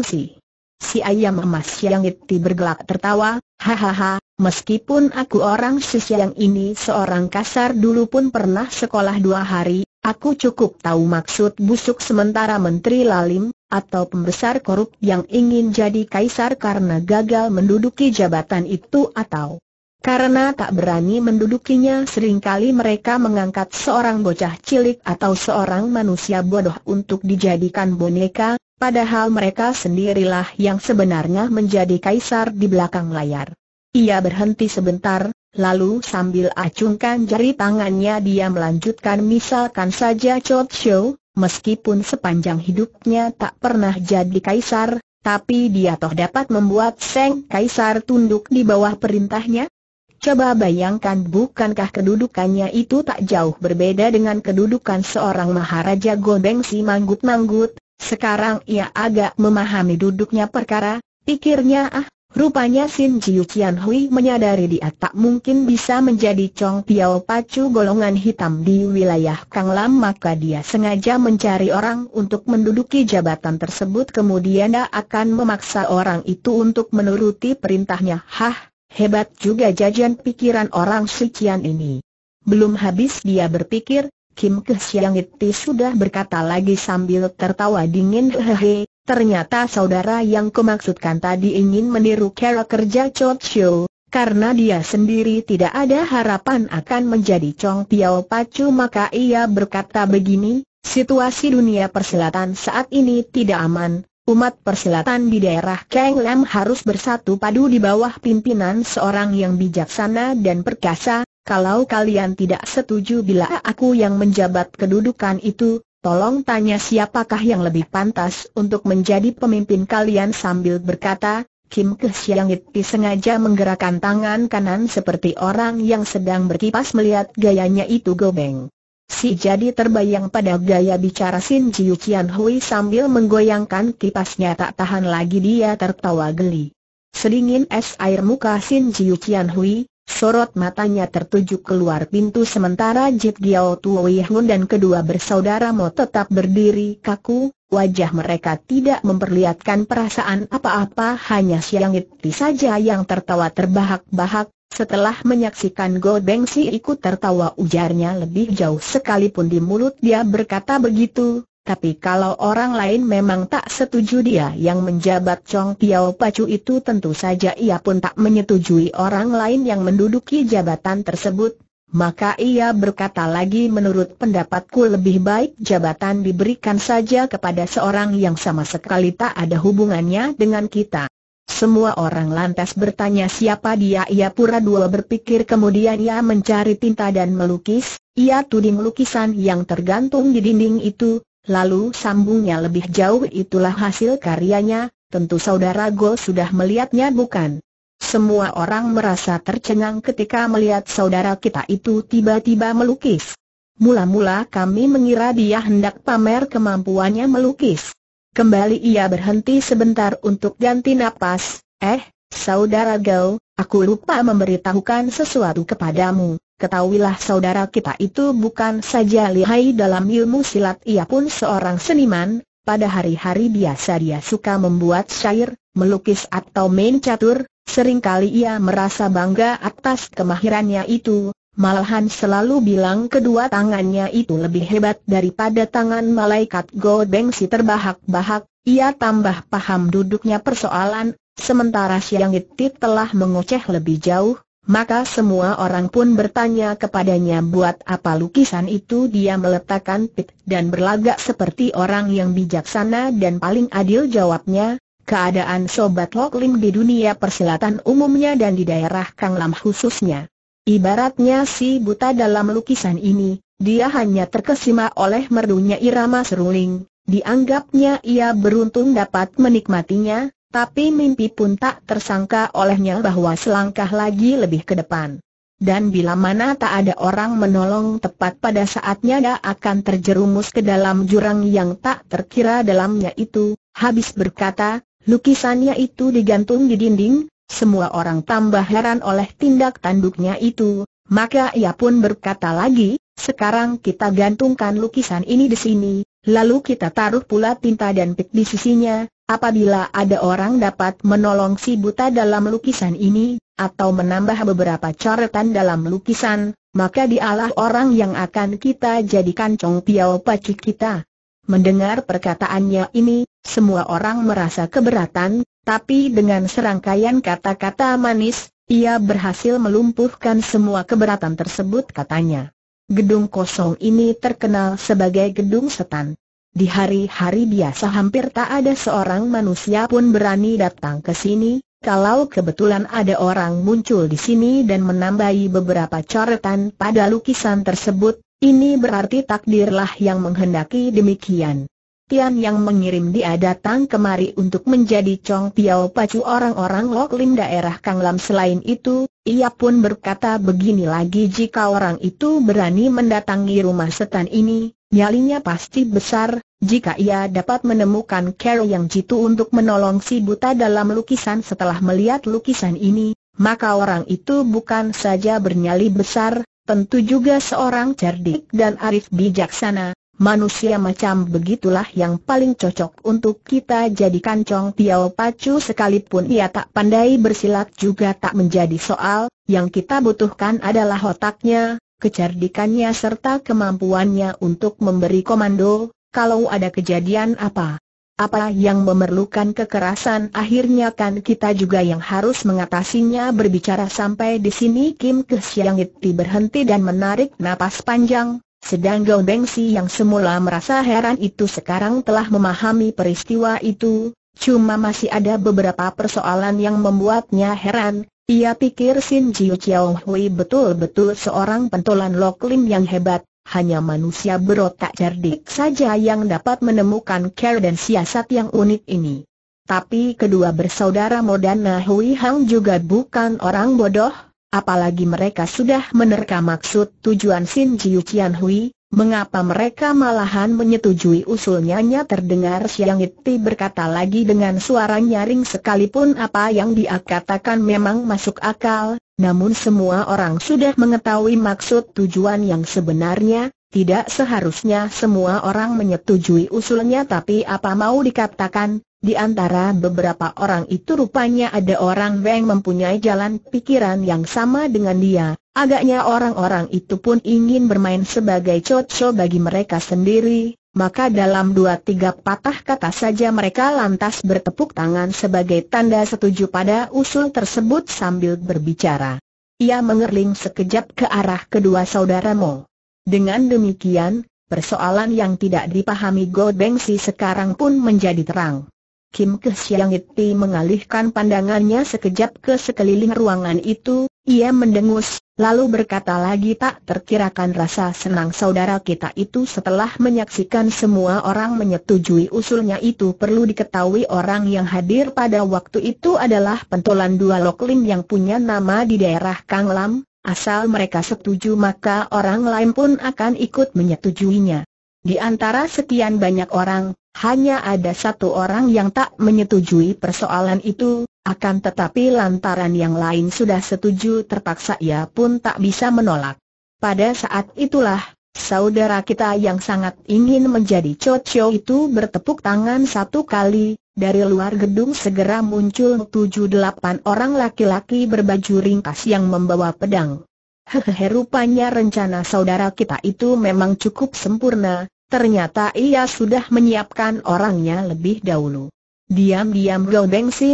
Speaker 1: Si ayam emas yang itu bergelak tertawa, hahaha, meskipun aku orang yang ini seorang kasar dulu pun pernah sekolah dua hari, aku cukup tahu maksud busuk sementara Menteri Lalim, atau pembesar korup yang ingin jadi kaisar karena gagal menduduki jabatan itu atau karena tak berani mendudukinya seringkali mereka mengangkat seorang bocah cilik atau seorang manusia bodoh untuk dijadikan boneka, Padahal mereka sendirilah yang sebenarnya menjadi kaisar di belakang layar. Ia berhenti sebentar, lalu sambil acungkan jari tangannya dia melanjutkan misalkan saja Chot Show, meskipun sepanjang hidupnya tak pernah jadi kaisar, tapi dia toh dapat membuat Seng Kaisar tunduk di bawah perintahnya? Coba bayangkan bukankah kedudukannya itu tak jauh berbeda dengan kedudukan seorang Maharaja Godeng si manggut-manggut, sekarang ia agak memahami duduknya perkara, pikirnya ah, rupanya Sin Jiu Qian Hui menyadari dia tak mungkin bisa menjadi Chong Piao Pacu golongan hitam di wilayah Kang Lam maka dia sengaja mencari orang untuk menduduki jabatan tersebut kemudian dia akan memaksa orang itu untuk menuruti perintahnya. Hah, hebat juga jajan pikiran orang si Qian ini. Belum habis dia berpikir, Kim Kesiangiti sudah berkata lagi sambil tertawa dingin hehehe, ternyata saudara yang kumaksudkan tadi ingin meniru cara kerja Cho Chiu, karena dia sendiri tidak ada harapan akan menjadi Chong Piao Pacu maka ia berkata begini, situasi dunia perselatan saat ini tidak aman, umat persilatan di daerah Kang Lam harus bersatu padu di bawah pimpinan seorang yang bijaksana dan perkasa, kalau kalian tidak setuju bila aku yang menjabat kedudukan itu, tolong tanya siapakah yang lebih pantas untuk menjadi pemimpin kalian sambil berkata, Kim Kesyangit sengaja menggerakkan tangan kanan seperti orang yang sedang berkipas melihat gayanya itu gobeng. Si jadi terbayang pada gaya bicara Sin Chiu Kian Hui sambil menggoyangkan kipasnya tak tahan lagi dia tertawa geli. Sedingin es air muka Sin Chiu Kian Hui, sorot matanya tertuju keluar pintu sementara Jit Giao Wei Hun dan kedua bersaudara mau tetap berdiri kaku, wajah mereka tidak memperlihatkan perasaan apa-apa hanya Siang Iti saja yang tertawa terbahak-bahak, setelah menyaksikan Go Beng Si ikut tertawa ujarnya lebih jauh sekalipun di mulut dia berkata begitu, tapi kalau orang lain memang tak setuju dia yang menjabat Chong Tiao Pacu itu tentu saja ia pun tak menyetujui orang lain yang menduduki jabatan tersebut. Maka ia berkata lagi menurut pendapatku lebih baik jabatan diberikan saja kepada seorang yang sama sekali tak ada hubungannya dengan kita. Semua orang lantas bertanya siapa dia ia pura dua berpikir kemudian ia mencari tinta dan melukis, ia tuding lukisan yang tergantung di dinding itu, lalu sambungnya lebih jauh itulah hasil karyanya, tentu saudara Go sudah melihatnya bukan? Semua orang merasa tercengang ketika melihat saudara kita itu tiba-tiba melukis. Mula-mula kami mengira dia hendak pamer kemampuannya melukis. Kembali ia berhenti sebentar untuk ganti napas. Eh, saudara Gao, aku lupa memberitahukan sesuatu kepadamu. Ketahuilah saudara kita itu bukan saja lihai dalam ilmu silat ia pun seorang seniman. Pada hari-hari biasa dia suka membuat syair, melukis atau main catur, seringkali ia merasa bangga atas kemahirannya itu, Malahan selalu bilang kedua tangannya itu lebih hebat daripada tangan malaikat Godeng. si terbahak-bahak, ia tambah paham duduknya persoalan, sementara Siang Itit telah mengoceh lebih jauh, maka semua orang pun bertanya kepadanya buat apa lukisan itu dia meletakkan pit dan berlagak seperti orang yang bijaksana dan paling adil jawabnya, keadaan Sobat Lok di dunia persilatan umumnya dan di daerah Kang Lam khususnya. Ibaratnya si buta dalam lukisan ini, dia hanya terkesima oleh merdunya irama seruling, dianggapnya ia beruntung dapat menikmatinya, tapi mimpi pun tak tersangka olehnya bahwa selangkah lagi lebih ke depan. Dan bila mana tak ada orang menolong tepat pada saatnya dia akan terjerumus ke dalam jurang yang tak terkira dalamnya itu, habis berkata, lukisannya itu digantung di dinding, semua orang tambah heran oleh tindak tanduknya itu, maka ia pun berkata lagi, sekarang kita gantungkan lukisan ini di sini, lalu kita taruh pula tinta dan pik di sisinya, apabila ada orang dapat menolong si buta dalam lukisan ini, atau menambah beberapa coretan dalam lukisan, maka dialah orang yang akan kita jadikan cong piao pacu kita. Mendengar perkataannya ini, semua orang merasa keberatan, tapi dengan serangkaian kata-kata manis, ia berhasil melumpuhkan semua keberatan tersebut katanya. Gedung kosong ini terkenal sebagai gedung setan. Di hari-hari biasa hampir tak ada seorang manusia pun berani datang ke sini, kalau kebetulan ada orang muncul di sini dan menambahi beberapa coretan pada lukisan tersebut, ini berarti takdirlah yang menghendaki demikian. Tian yang mengirim dia datang kemari untuk menjadi Chong Piao pacu orang-orang Lok Lim daerah Lam selain itu, ia pun berkata begini lagi jika orang itu berani mendatangi rumah setan ini, nyalinya pasti besar, jika ia dapat menemukan Carol yang jitu untuk menolong si buta dalam lukisan setelah melihat lukisan ini, maka orang itu bukan saja bernyali besar, tentu juga seorang cerdik dan arif bijaksana, Manusia macam begitulah yang paling cocok untuk kita jadikan Cong Piao Pacu sekalipun ia tak pandai bersilat juga tak menjadi soal, yang kita butuhkan adalah otaknya, kecerdikannya serta kemampuannya untuk memberi komando, kalau ada kejadian apa. Apa yang memerlukan kekerasan akhirnya kan kita juga yang harus mengatasinya berbicara sampai di sini Kim Kesyangiti berhenti dan menarik napas panjang, sedang Gao Bengsi yang semula merasa heran itu sekarang telah memahami peristiwa itu, cuma masih ada beberapa persoalan yang membuatnya heran. Ia pikir Sin Jiu Chiao Hui betul-betul seorang pentolan loklim yang hebat, hanya manusia berotak cerdik saja yang dapat menemukan care dan siasat yang unik ini. Tapi kedua bersaudara Modana Hui Hang juga bukan orang bodoh, Apalagi mereka sudah menerka maksud tujuan Sin Jiu Qian Hui, mengapa mereka malahan menyetujui usulnya Nya terdengar Siang Iti berkata lagi dengan suara nyaring sekalipun apa yang dia katakan memang masuk akal, namun semua orang sudah mengetahui maksud tujuan yang sebenarnya, tidak seharusnya semua orang menyetujui usulnya tapi apa mau dikatakan, di antara beberapa orang itu rupanya ada orang yang mempunyai jalan pikiran yang sama dengan dia, agaknya orang-orang itu pun ingin bermain sebagai cocok bagi mereka sendiri, maka dalam dua tiga patah kata saja mereka lantas bertepuk tangan sebagai tanda setuju pada usul tersebut sambil berbicara. Ia mengerling sekejap ke arah kedua saudara Mo. Dengan demikian, persoalan yang tidak dipahami Godengsi sekarang pun menjadi terang. Kim Kesiang Iti mengalihkan pandangannya sekejap ke sekeliling ruangan itu, ia mendengus, lalu berkata lagi tak terkirakan rasa senang saudara kita itu setelah menyaksikan semua orang menyetujui usulnya itu perlu diketahui orang yang hadir pada waktu itu adalah pentolan dua loklin yang punya nama di daerah Kang Lam, asal mereka setuju maka orang lain pun akan ikut menyetujuinya. Di antara sekian banyak orang, hanya ada satu orang yang tak menyetujui persoalan itu, akan tetapi lantaran yang lain sudah setuju terpaksa ia pun tak bisa menolak. Pada saat itulah, saudara kita yang sangat ingin menjadi cocio itu bertepuk tangan satu kali, dari luar gedung segera muncul tujuh delapan orang laki-laki berbaju ringkas yang membawa pedang. Hehehe rupanya rencana saudara kita itu memang cukup sempurna, Ternyata ia sudah menyiapkan orangnya lebih dahulu. Diam-diam Go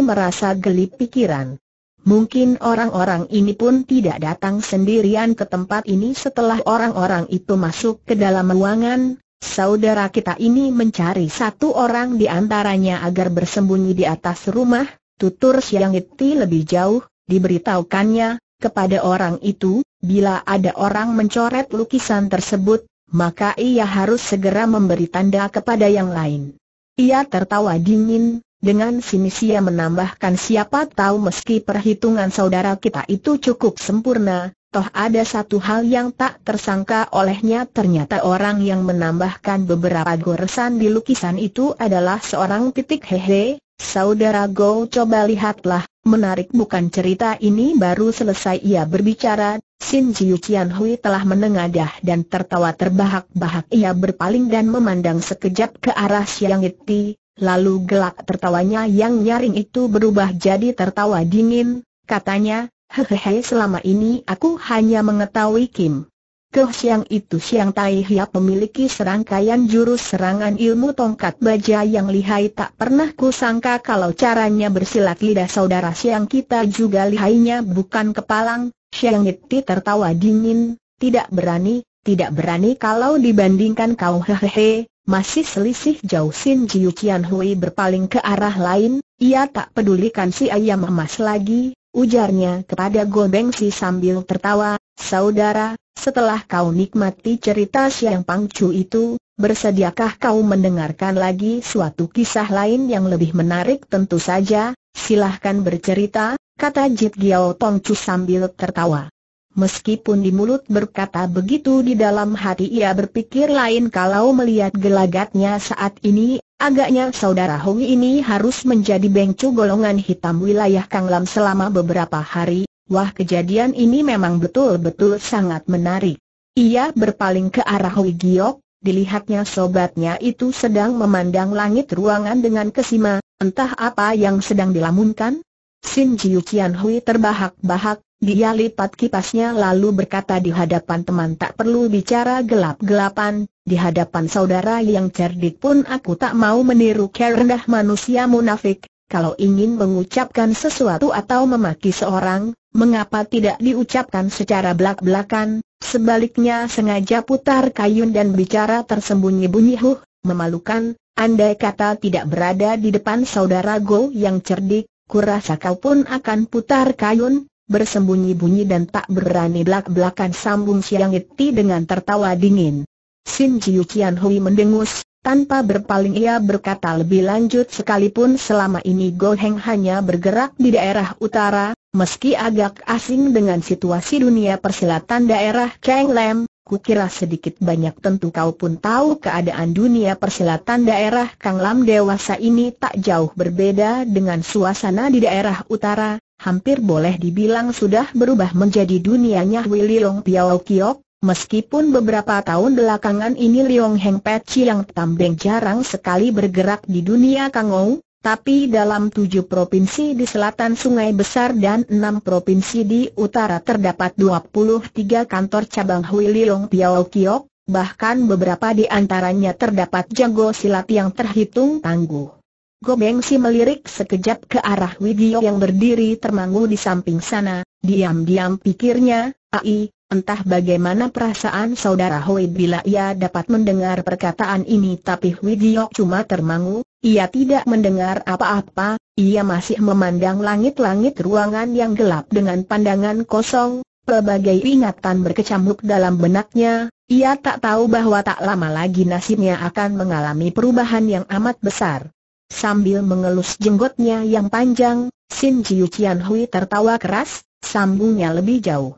Speaker 1: merasa geli pikiran. Mungkin orang-orang ini pun tidak datang sendirian ke tempat ini setelah orang-orang itu masuk ke dalam ruangan. Saudara kita ini mencari satu orang di antaranya agar bersembunyi di atas rumah, tutur Siang Iti lebih jauh, diberitahukannya, kepada orang itu, bila ada orang mencoret lukisan tersebut, maka ia harus segera memberi tanda kepada yang lain. Ia tertawa dingin, dengan sinis ia menambahkan siapa tahu meski perhitungan saudara kita itu cukup sempurna, toh ada satu hal yang tak tersangka olehnya ternyata orang yang menambahkan beberapa goresan di lukisan itu adalah seorang titik hehe, saudara Go coba lihatlah, menarik bukan cerita ini baru selesai ia berbicara, Sin Jiu Qian Hui telah menengadah dan tertawa terbahak-bahak ia berpaling dan memandang sekejap ke arah Siang Yiti, lalu gelak tertawanya yang nyaring itu berubah jadi tertawa dingin, katanya, hehehe selama ini aku hanya mengetahui Kim. Keh Siang itu Siang Tai Hiap memiliki serangkaian jurus serangan ilmu tongkat baja yang lihai tak pernah kusangka kalau caranya bersilat lidah saudara Siang kita juga lihainya bukan kepalang, Xiang Yiti tertawa dingin, tidak berani, tidak berani kalau dibandingkan kau hehehe, masih selisih jauh Sin Jiu Qian Hui berpaling ke arah lain, ia tak pedulikan si ayam emas lagi, ujarnya kepada Gobeng Si sambil tertawa, saudara, setelah kau nikmati cerita Siang Pangcu itu, bersediakah kau mendengarkan lagi suatu kisah lain yang lebih menarik tentu saja, silahkan bercerita, kata Jit Giao Tongcu sambil tertawa. Meskipun di mulut berkata begitu di dalam hati ia berpikir lain kalau melihat gelagatnya saat ini, agaknya saudara Hong ini harus menjadi bengcu golongan hitam wilayah Kang Lam selama beberapa hari, wah kejadian ini memang betul-betul sangat menarik. Ia berpaling ke arah Hui Giok, dilihatnya sobatnya itu sedang memandang langit ruangan dengan kesima, entah apa yang sedang dilamunkan, Sin Jiu Hui terbahak-bahak, dia lipat kipasnya lalu berkata di hadapan teman tak perlu bicara gelap-gelapan, di hadapan saudara yang cerdik pun aku tak mau meniru kerendah manusia munafik, kalau ingin mengucapkan sesuatu atau memaki seorang, mengapa tidak diucapkan secara belak-belakan, sebaliknya sengaja putar kayun dan bicara tersembunyi-bunyi huh, memalukan, andai kata tidak berada di depan saudara Go yang cerdik, kurasa kau pun akan putar kayun, bersembunyi-bunyi dan tak berani belak-belakan sambung Siang Iti dengan tertawa dingin. Sin Jiu Qian Hui mendengus, tanpa berpaling ia berkata lebih lanjut sekalipun selama ini Go Heng hanya bergerak di daerah utara, meski agak asing dengan situasi dunia persilatan daerah Kang Lam, kukira sedikit banyak tentu kau pun tahu keadaan dunia persilatan daerah Kang Lam dewasa ini tak jauh berbeda dengan suasana di daerah utara, hampir boleh dibilang sudah berubah menjadi dunianya Willy Long Piao Kiok, meskipun beberapa tahun belakangan ini Leong Heng Pei yang tambeng jarang sekali bergerak di dunia Kang Ou, tapi dalam tujuh provinsi di selatan Sungai Besar dan enam provinsi di utara terdapat 23 kantor cabang Hui Liong Piao Kiok, bahkan beberapa di antaranya terdapat jago silat yang terhitung tangguh. Gobengsi Si melirik sekejap ke arah Widio yang berdiri termangu di samping sana, diam-diam pikirnya, Ai, Entah bagaimana perasaan saudara Hoi bila ia dapat mendengar perkataan ini tapi Hui Giok cuma termangu, ia tidak mendengar apa-apa, ia masih memandang langit-langit ruangan yang gelap dengan pandangan kosong, pelbagai ingatan berkecamuk dalam benaknya, ia tak tahu bahwa tak lama lagi nasibnya akan mengalami perubahan yang amat besar. Sambil mengelus jenggotnya yang panjang, Sin Qian Hui tertawa keras, sambungnya lebih jauh.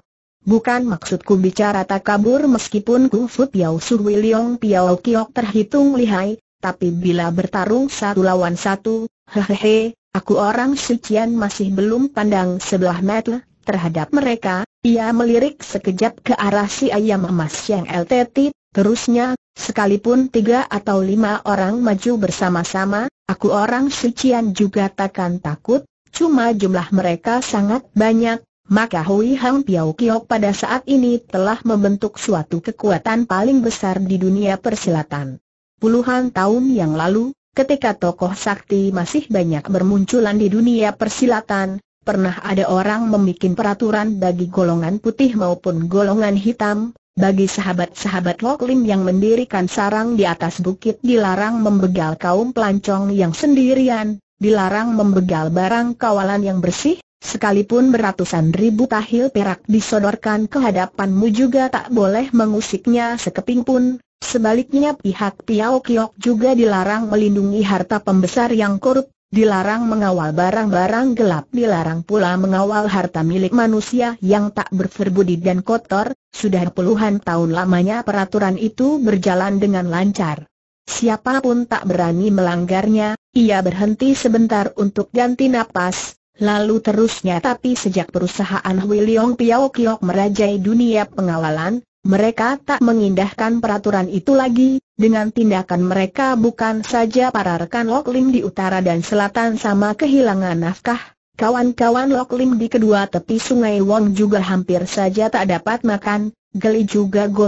Speaker 1: Bukan maksudku bicara tak kabur meskipun Kung Fu Piao Su Wiliong Piao Kiok terhitung lihai, tapi bila bertarung satu lawan satu, hehehe, aku orang Sucian masih belum pandang sebelah mata terhadap mereka, ia melirik sekejap ke arah si ayam emas yang LTT, terusnya, sekalipun tiga atau lima orang maju bersama-sama, aku orang Sucian juga takkan takut, cuma jumlah mereka sangat banyak, maka Hui Hang Piao Kiok pada saat ini telah membentuk suatu kekuatan paling besar di dunia persilatan. Puluhan tahun yang lalu, ketika tokoh sakti masih banyak bermunculan di dunia persilatan, pernah ada orang membuat peraturan bagi golongan putih maupun golongan hitam, bagi sahabat-sahabat Lok Lim yang mendirikan sarang di atas bukit dilarang membegal kaum pelancong yang sendirian, dilarang membegal barang kawalan yang bersih, Sekalipun beratusan ribu tahil perak disodorkan ke hadapanmu juga tak boleh mengusiknya sekeping pun, sebaliknya pihak Piao Kiok juga dilarang melindungi harta pembesar yang korup, dilarang mengawal barang-barang gelap, dilarang pula mengawal harta milik manusia yang tak berferbudi dan kotor, sudah puluhan tahun lamanya peraturan itu berjalan dengan lancar. Siapapun tak berani melanggarnya, ia berhenti sebentar untuk ganti napas, Lalu terusnya tapi sejak perusahaan Huiliong Piao Kiok merajai dunia pengawalan, mereka tak mengindahkan peraturan itu lagi, dengan tindakan mereka bukan saja para rekan Lok Lim di utara dan selatan sama kehilangan nafkah, kawan-kawan Lok Lim di kedua tepi sungai Wong juga hampir saja tak dapat makan, geli juga Go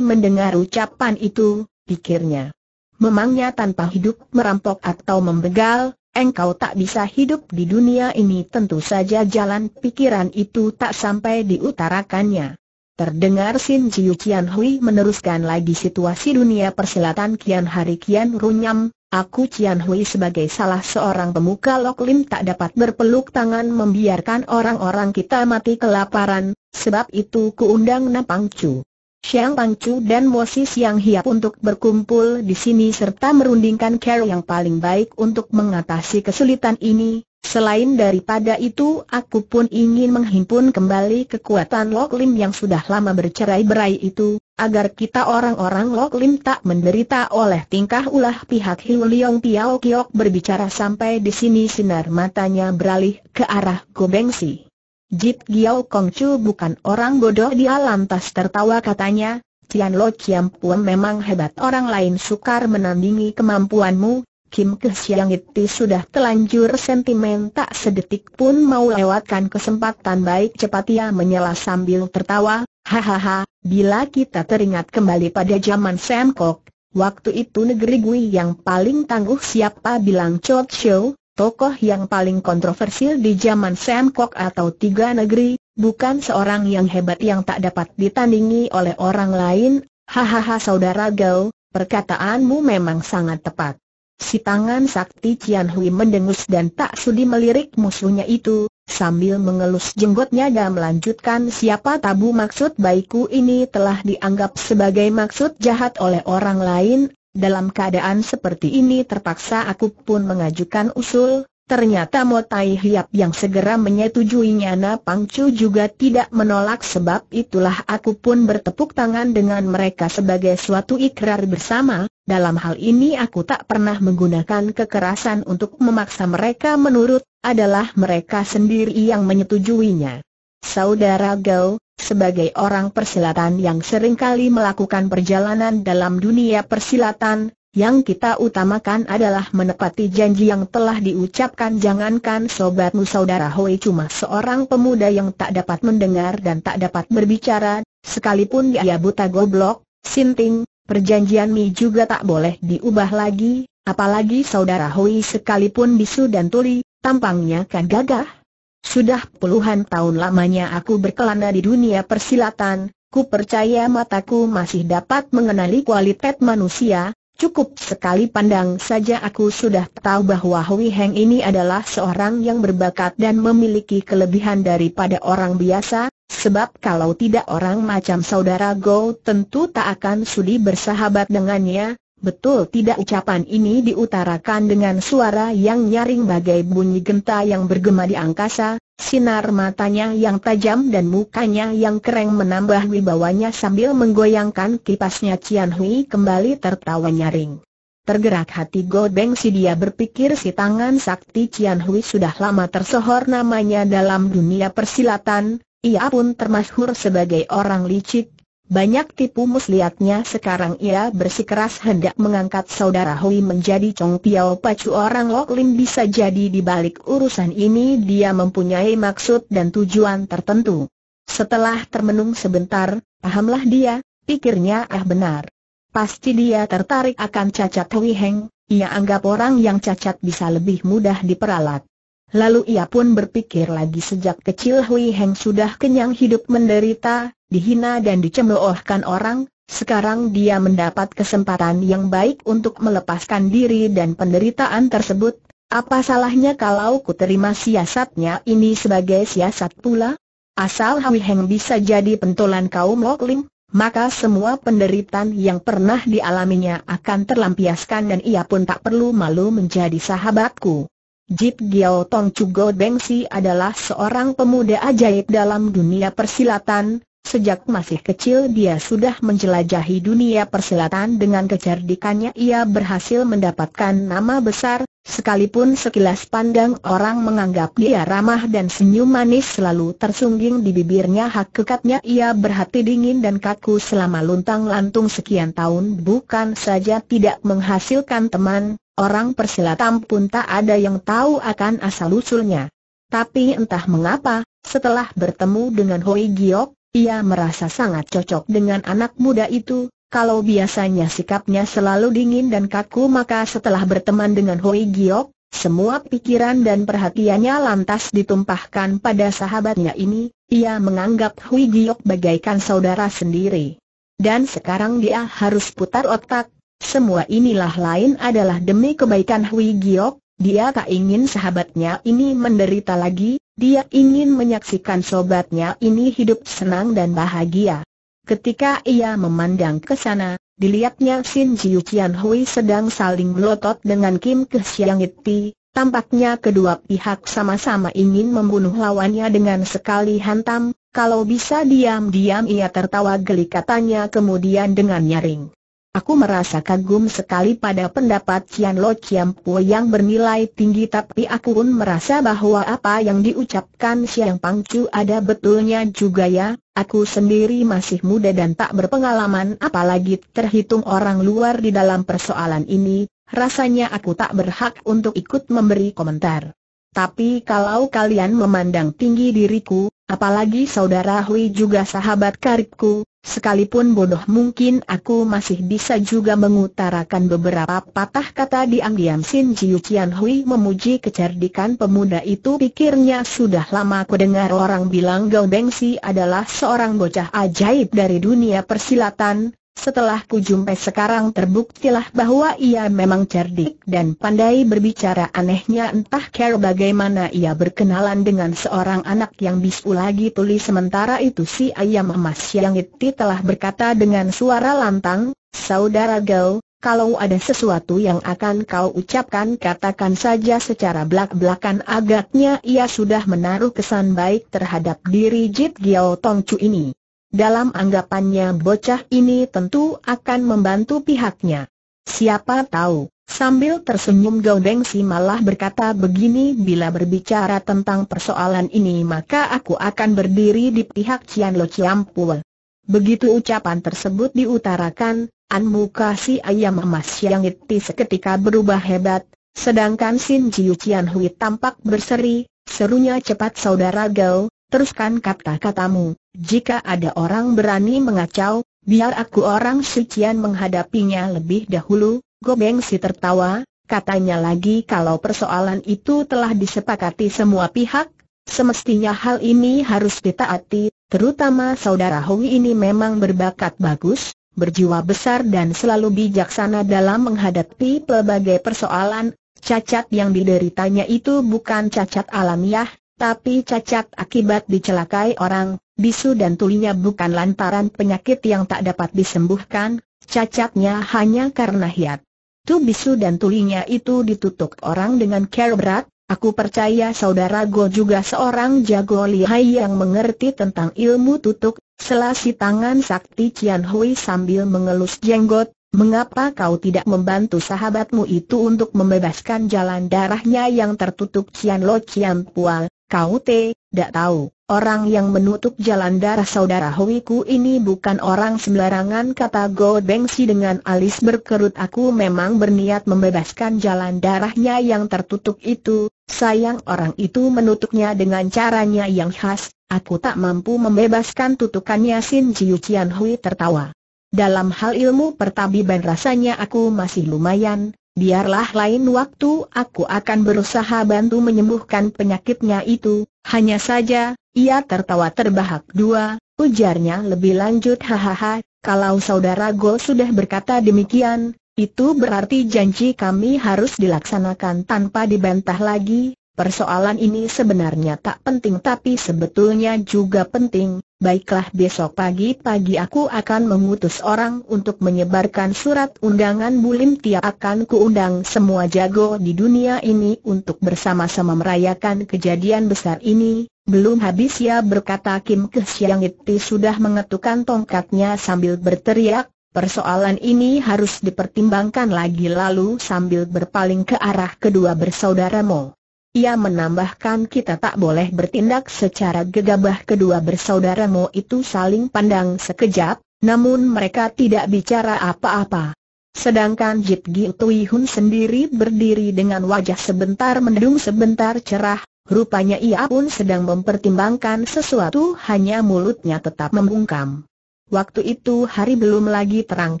Speaker 1: mendengar ucapan itu, pikirnya. Memangnya tanpa hidup merampok atau membegal, engkau tak bisa hidup di dunia ini tentu saja jalan pikiran itu tak sampai diutarakannya. Terdengar Sin Jiu Qian Hui meneruskan lagi situasi dunia persilatan kian hari kian runyam, aku Qian Hui sebagai salah seorang pemuka Lok Lim tak dapat berpeluk tangan membiarkan orang-orang kita mati kelaparan, sebab itu kuundang Napang Chu. Xiang Pangcu dan Mosis yang hiap untuk berkumpul di sini serta merundingkan cara yang paling baik untuk mengatasi kesulitan ini. Selain daripada itu aku pun ingin menghimpun kembali kekuatan Lok Lim yang sudah lama bercerai-berai itu, agar kita orang-orang Lok Lim tak menderita oleh tingkah ulah pihak Hiu Liong Piao Kiok berbicara sampai di sini sinar matanya beralih ke arah Gobengsi. Jit Giao Kong Chu bukan orang bodoh dia lantas tertawa katanya, Tian Lo Chiam Puan memang hebat orang lain sukar menandingi kemampuanmu, Kim Ke Siang sudah telanjur sentimen tak sedetik pun mau lewatkan kesempatan baik cepat ia menyela sambil tertawa, hahaha, bila kita teringat kembali pada zaman Sam Kok, waktu itu negeri gue yang paling tangguh siapa bilang Chot Show, tokoh yang paling kontroversial di zaman Sam Kok atau Tiga Negeri, bukan seorang yang hebat yang tak dapat ditandingi oleh orang lain, hahaha saudara Gao, perkataanmu memang sangat tepat. Si tangan sakti Cian Hui mendengus dan tak sudi melirik musuhnya itu, sambil mengelus jenggotnya dan melanjutkan siapa tabu maksud baikku ini telah dianggap sebagai maksud jahat oleh orang lain, dalam keadaan seperti ini terpaksa aku pun mengajukan usul, ternyata Mo Tai Hiap yang segera menyetujuinya Na Pang Chu juga tidak menolak sebab itulah aku pun bertepuk tangan dengan mereka sebagai suatu ikrar bersama, dalam hal ini aku tak pernah menggunakan kekerasan untuk memaksa mereka menurut, adalah mereka sendiri yang menyetujuinya. Saudara Gao, sebagai orang persilatan yang seringkali melakukan perjalanan dalam dunia persilatan, yang kita utamakan adalah menepati janji yang telah diucapkan Jangankan sobatmu saudara Hoi cuma seorang pemuda yang tak dapat mendengar dan tak dapat berbicara Sekalipun dia buta goblok, sinting, perjanjian Mi juga tak boleh diubah lagi Apalagi saudara Hoi sekalipun bisu dan tuli, tampangnya kan gagah sudah puluhan tahun lamanya aku berkelana di dunia persilatan, ku percaya mataku masih dapat mengenali kualitas manusia, cukup sekali pandang saja aku sudah tahu bahwa Hui Heng ini adalah seorang yang berbakat dan memiliki kelebihan daripada orang biasa, sebab kalau tidak orang macam saudara Go tentu tak akan sudi bersahabat dengannya, Betul tidak ucapan ini diutarakan dengan suara yang nyaring bagai bunyi genta yang bergema di angkasa, sinar matanya yang tajam dan mukanya yang kereng menambah wibawanya sambil menggoyangkan kipasnya Cian Hui kembali tertawa nyaring. Tergerak hati Godeng, Beng si dia berpikir si tangan sakti Cian Hui sudah lama tersohor namanya dalam dunia persilatan, ia pun termasyhur sebagai orang licik, banyak tipu muslihatnya sekarang ia bersikeras hendak mengangkat saudara Hui menjadi Chong Piao Pacu orang Lok Lim bisa jadi di balik urusan ini dia mempunyai maksud dan tujuan tertentu. Setelah termenung sebentar, pahamlah dia, pikirnya ah benar. Pasti dia tertarik akan cacat Hui Heng, ia anggap orang yang cacat bisa lebih mudah diperalat. Lalu ia pun berpikir lagi sejak kecil Hui Heng sudah kenyang hidup menderita, dihina dan dicemoohkan orang, sekarang dia mendapat kesempatan yang baik untuk melepaskan diri dan penderitaan tersebut, apa salahnya kalau ku terima siasatnya ini sebagai siasat pula? Asal Hui Heng bisa jadi pentolan kaum Lim, maka semua penderitaan yang pernah dialaminya akan terlampiaskan dan ia pun tak perlu malu menjadi sahabatku. Jip Giao Tong Chugo Si adalah seorang pemuda ajaib dalam dunia persilatan, Sejak masih kecil dia sudah menjelajahi dunia persilatan dengan kecerdikannya ia berhasil mendapatkan nama besar, sekalipun sekilas pandang orang menganggap dia ramah dan senyum manis selalu tersungging di bibirnya Hak kekatnya ia berhati dingin dan kaku selama luntang lantung sekian tahun bukan saja tidak menghasilkan teman, Orang persilatan pun tak ada yang tahu akan asal-usulnya. Tapi entah mengapa, setelah bertemu dengan Hoi Giok, ia merasa sangat cocok dengan anak muda itu, kalau biasanya sikapnya selalu dingin dan kaku maka setelah berteman dengan Hoi Giok, semua pikiran dan perhatiannya lantas ditumpahkan pada sahabatnya ini, ia menganggap Hui Giok bagaikan saudara sendiri. Dan sekarang dia harus putar otak, semua inilah lain adalah demi kebaikan Hui Giok, dia tak ingin sahabatnya ini menderita lagi, dia ingin menyaksikan sobatnya ini hidup senang dan bahagia. Ketika ia memandang ke sana, dilihatnya Xin Jiu Qian Hui sedang saling melotot dengan Kim Siang Iti, tampaknya kedua pihak sama-sama ingin membunuh lawannya dengan sekali hantam, kalau bisa diam-diam ia tertawa geli katanya kemudian dengan nyaring. Aku merasa kagum sekali pada pendapat Cian Lo Chiam Po yang bernilai tinggi tapi aku pun merasa bahwa apa yang diucapkan Siang Chu ada betulnya juga ya, aku sendiri masih muda dan tak berpengalaman apalagi terhitung orang luar di dalam persoalan ini, rasanya aku tak berhak untuk ikut memberi komentar. Tapi kalau kalian memandang tinggi diriku, apalagi saudara Hui juga sahabat karibku, Sekalipun bodoh mungkin aku masih bisa juga mengutarakan beberapa patah kata diam-diam Sin Jiu Qian Hui memuji kecerdikan pemuda itu pikirnya sudah lama aku dengar orang bilang Gao Bengsi adalah seorang bocah ajaib dari dunia persilatan, setelah kujumpai sekarang terbuktilah bahwa ia memang cerdik dan pandai berbicara anehnya entah care bagaimana ia berkenalan dengan seorang anak yang bisu lagi tuli sementara itu si ayam emas yang itu telah berkata dengan suara lantang, Saudara Gao, kalau ada sesuatu yang akan kau ucapkan katakan saja secara belak-belakan agaknya ia sudah menaruh kesan baik terhadap diri Jit Giao Tong Chu ini. Dalam anggapannya bocah ini tentu akan membantu pihaknya. Siapa tahu, sambil tersenyum Gaudeng Si malah berkata begini bila berbicara tentang persoalan ini maka aku akan berdiri di pihak Cian Lo Ciampua. Begitu ucapan tersebut diutarakan, an Anmu si Ayam Emas Yang Iti seketika berubah hebat, sedangkan Sin Jiu Cian Hui tampak berseri, serunya cepat saudara Gao, teruskan kata-katamu, jika ada orang berani mengacau, biar aku orang sucian menghadapinya lebih dahulu, Gobeng si tertawa, katanya lagi kalau persoalan itu telah disepakati semua pihak, semestinya hal ini harus ditaati, terutama saudara Hui ini memang berbakat bagus, berjiwa besar dan selalu bijaksana dalam menghadapi pelbagai persoalan, cacat yang dideritanya itu bukan cacat alamiah, tapi cacat akibat dicelakai orang, bisu dan tulinya bukan lantaran penyakit yang tak dapat disembuhkan, cacatnya hanya karena hiat. Tu bisu dan tulinya itu ditutup orang dengan care berat, Aku percaya saudara Go juga seorang jago lihai yang mengerti tentang ilmu tutup, selasi tangan sakti Cian Hui sambil mengelus jenggot, mengapa kau tidak membantu sahabatmu itu untuk membebaskan jalan darahnya yang tertutup Cian Lo Cian Pual, kau te, tak tahu. Orang yang menutup jalan darah saudara Huiku ini bukan orang sembarangan kata Go Bengsi dengan alis berkerut aku memang berniat membebaskan jalan darahnya yang tertutup itu, sayang orang itu menutupnya dengan caranya yang khas, aku tak mampu membebaskan tutukannya Sin Jiu Qian Hui tertawa. Dalam hal ilmu pertabiban rasanya aku masih lumayan, biarlah lain waktu aku akan berusaha bantu menyembuhkan penyakitnya itu, hanya saja, ia tertawa terbahak dua, ujarnya lebih lanjut hahaha, kalau saudara Go sudah berkata demikian, itu berarti janji kami harus dilaksanakan tanpa dibantah lagi, persoalan ini sebenarnya tak penting tapi sebetulnya juga penting, Baiklah besok pagi-pagi aku akan mengutus orang untuk menyebarkan surat undangan Bulim tiap akan kuundang semua jago di dunia ini untuk bersama-sama merayakan kejadian besar ini. Belum habis ya berkata Kim Kesyang Iti sudah mengetukkan tongkatnya sambil berteriak, persoalan ini harus dipertimbangkan lagi lalu sambil berpaling ke arah kedua bersaudara Mo. Ia menambahkan kita tak boleh bertindak secara gegabah kedua bersaudaramu itu saling pandang sekejap, namun mereka tidak bicara apa-apa. Sedangkan Jit Gi Hun sendiri berdiri dengan wajah sebentar mendung sebentar cerah, rupanya ia pun sedang mempertimbangkan sesuatu hanya mulutnya tetap membungkam. Waktu itu hari belum lagi terang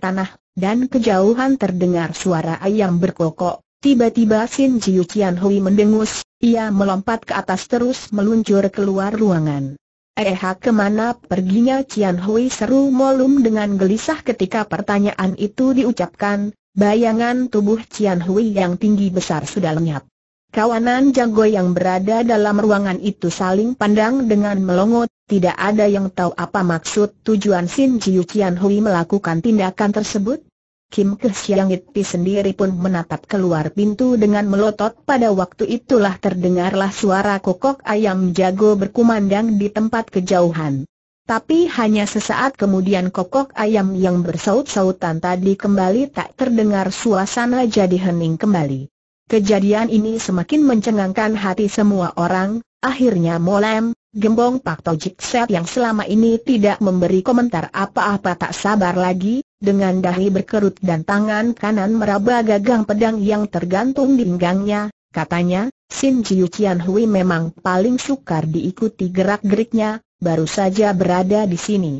Speaker 1: tanah, dan kejauhan terdengar suara ayam berkokok. Tiba-tiba Sin Jiu Qian Hui mendengus, ia melompat ke atas terus meluncur keluar ruangan. Eh kemana perginya Qian Hui seru Molum dengan gelisah ketika pertanyaan itu diucapkan, bayangan tubuh Qian Hui yang tinggi besar sudah lenyap. Kawanan jago yang berada dalam ruangan itu saling pandang dengan melongot, tidak ada yang tahu apa maksud tujuan Sin Jiu Qian Hui melakukan tindakan tersebut, Kim Kesiangitpi sendiri pun menatap keluar pintu dengan melotot pada waktu itulah terdengarlah suara kokok ayam jago berkumandang di tempat kejauhan. Tapi hanya sesaat kemudian kokok ayam yang bersaut-sautan tadi kembali tak terdengar suasana jadi hening kembali. Kejadian ini semakin mencengangkan hati semua orang, akhirnya Molem, Gembong Pak Tojik Set yang selama ini tidak memberi komentar apa-apa tak sabar lagi, dengan dahi berkerut dan tangan kanan meraba gagang pedang yang tergantung di pinggangnya, katanya, Sin Jiu Qian Hui memang paling sukar diikuti gerak-geriknya, baru saja berada di sini.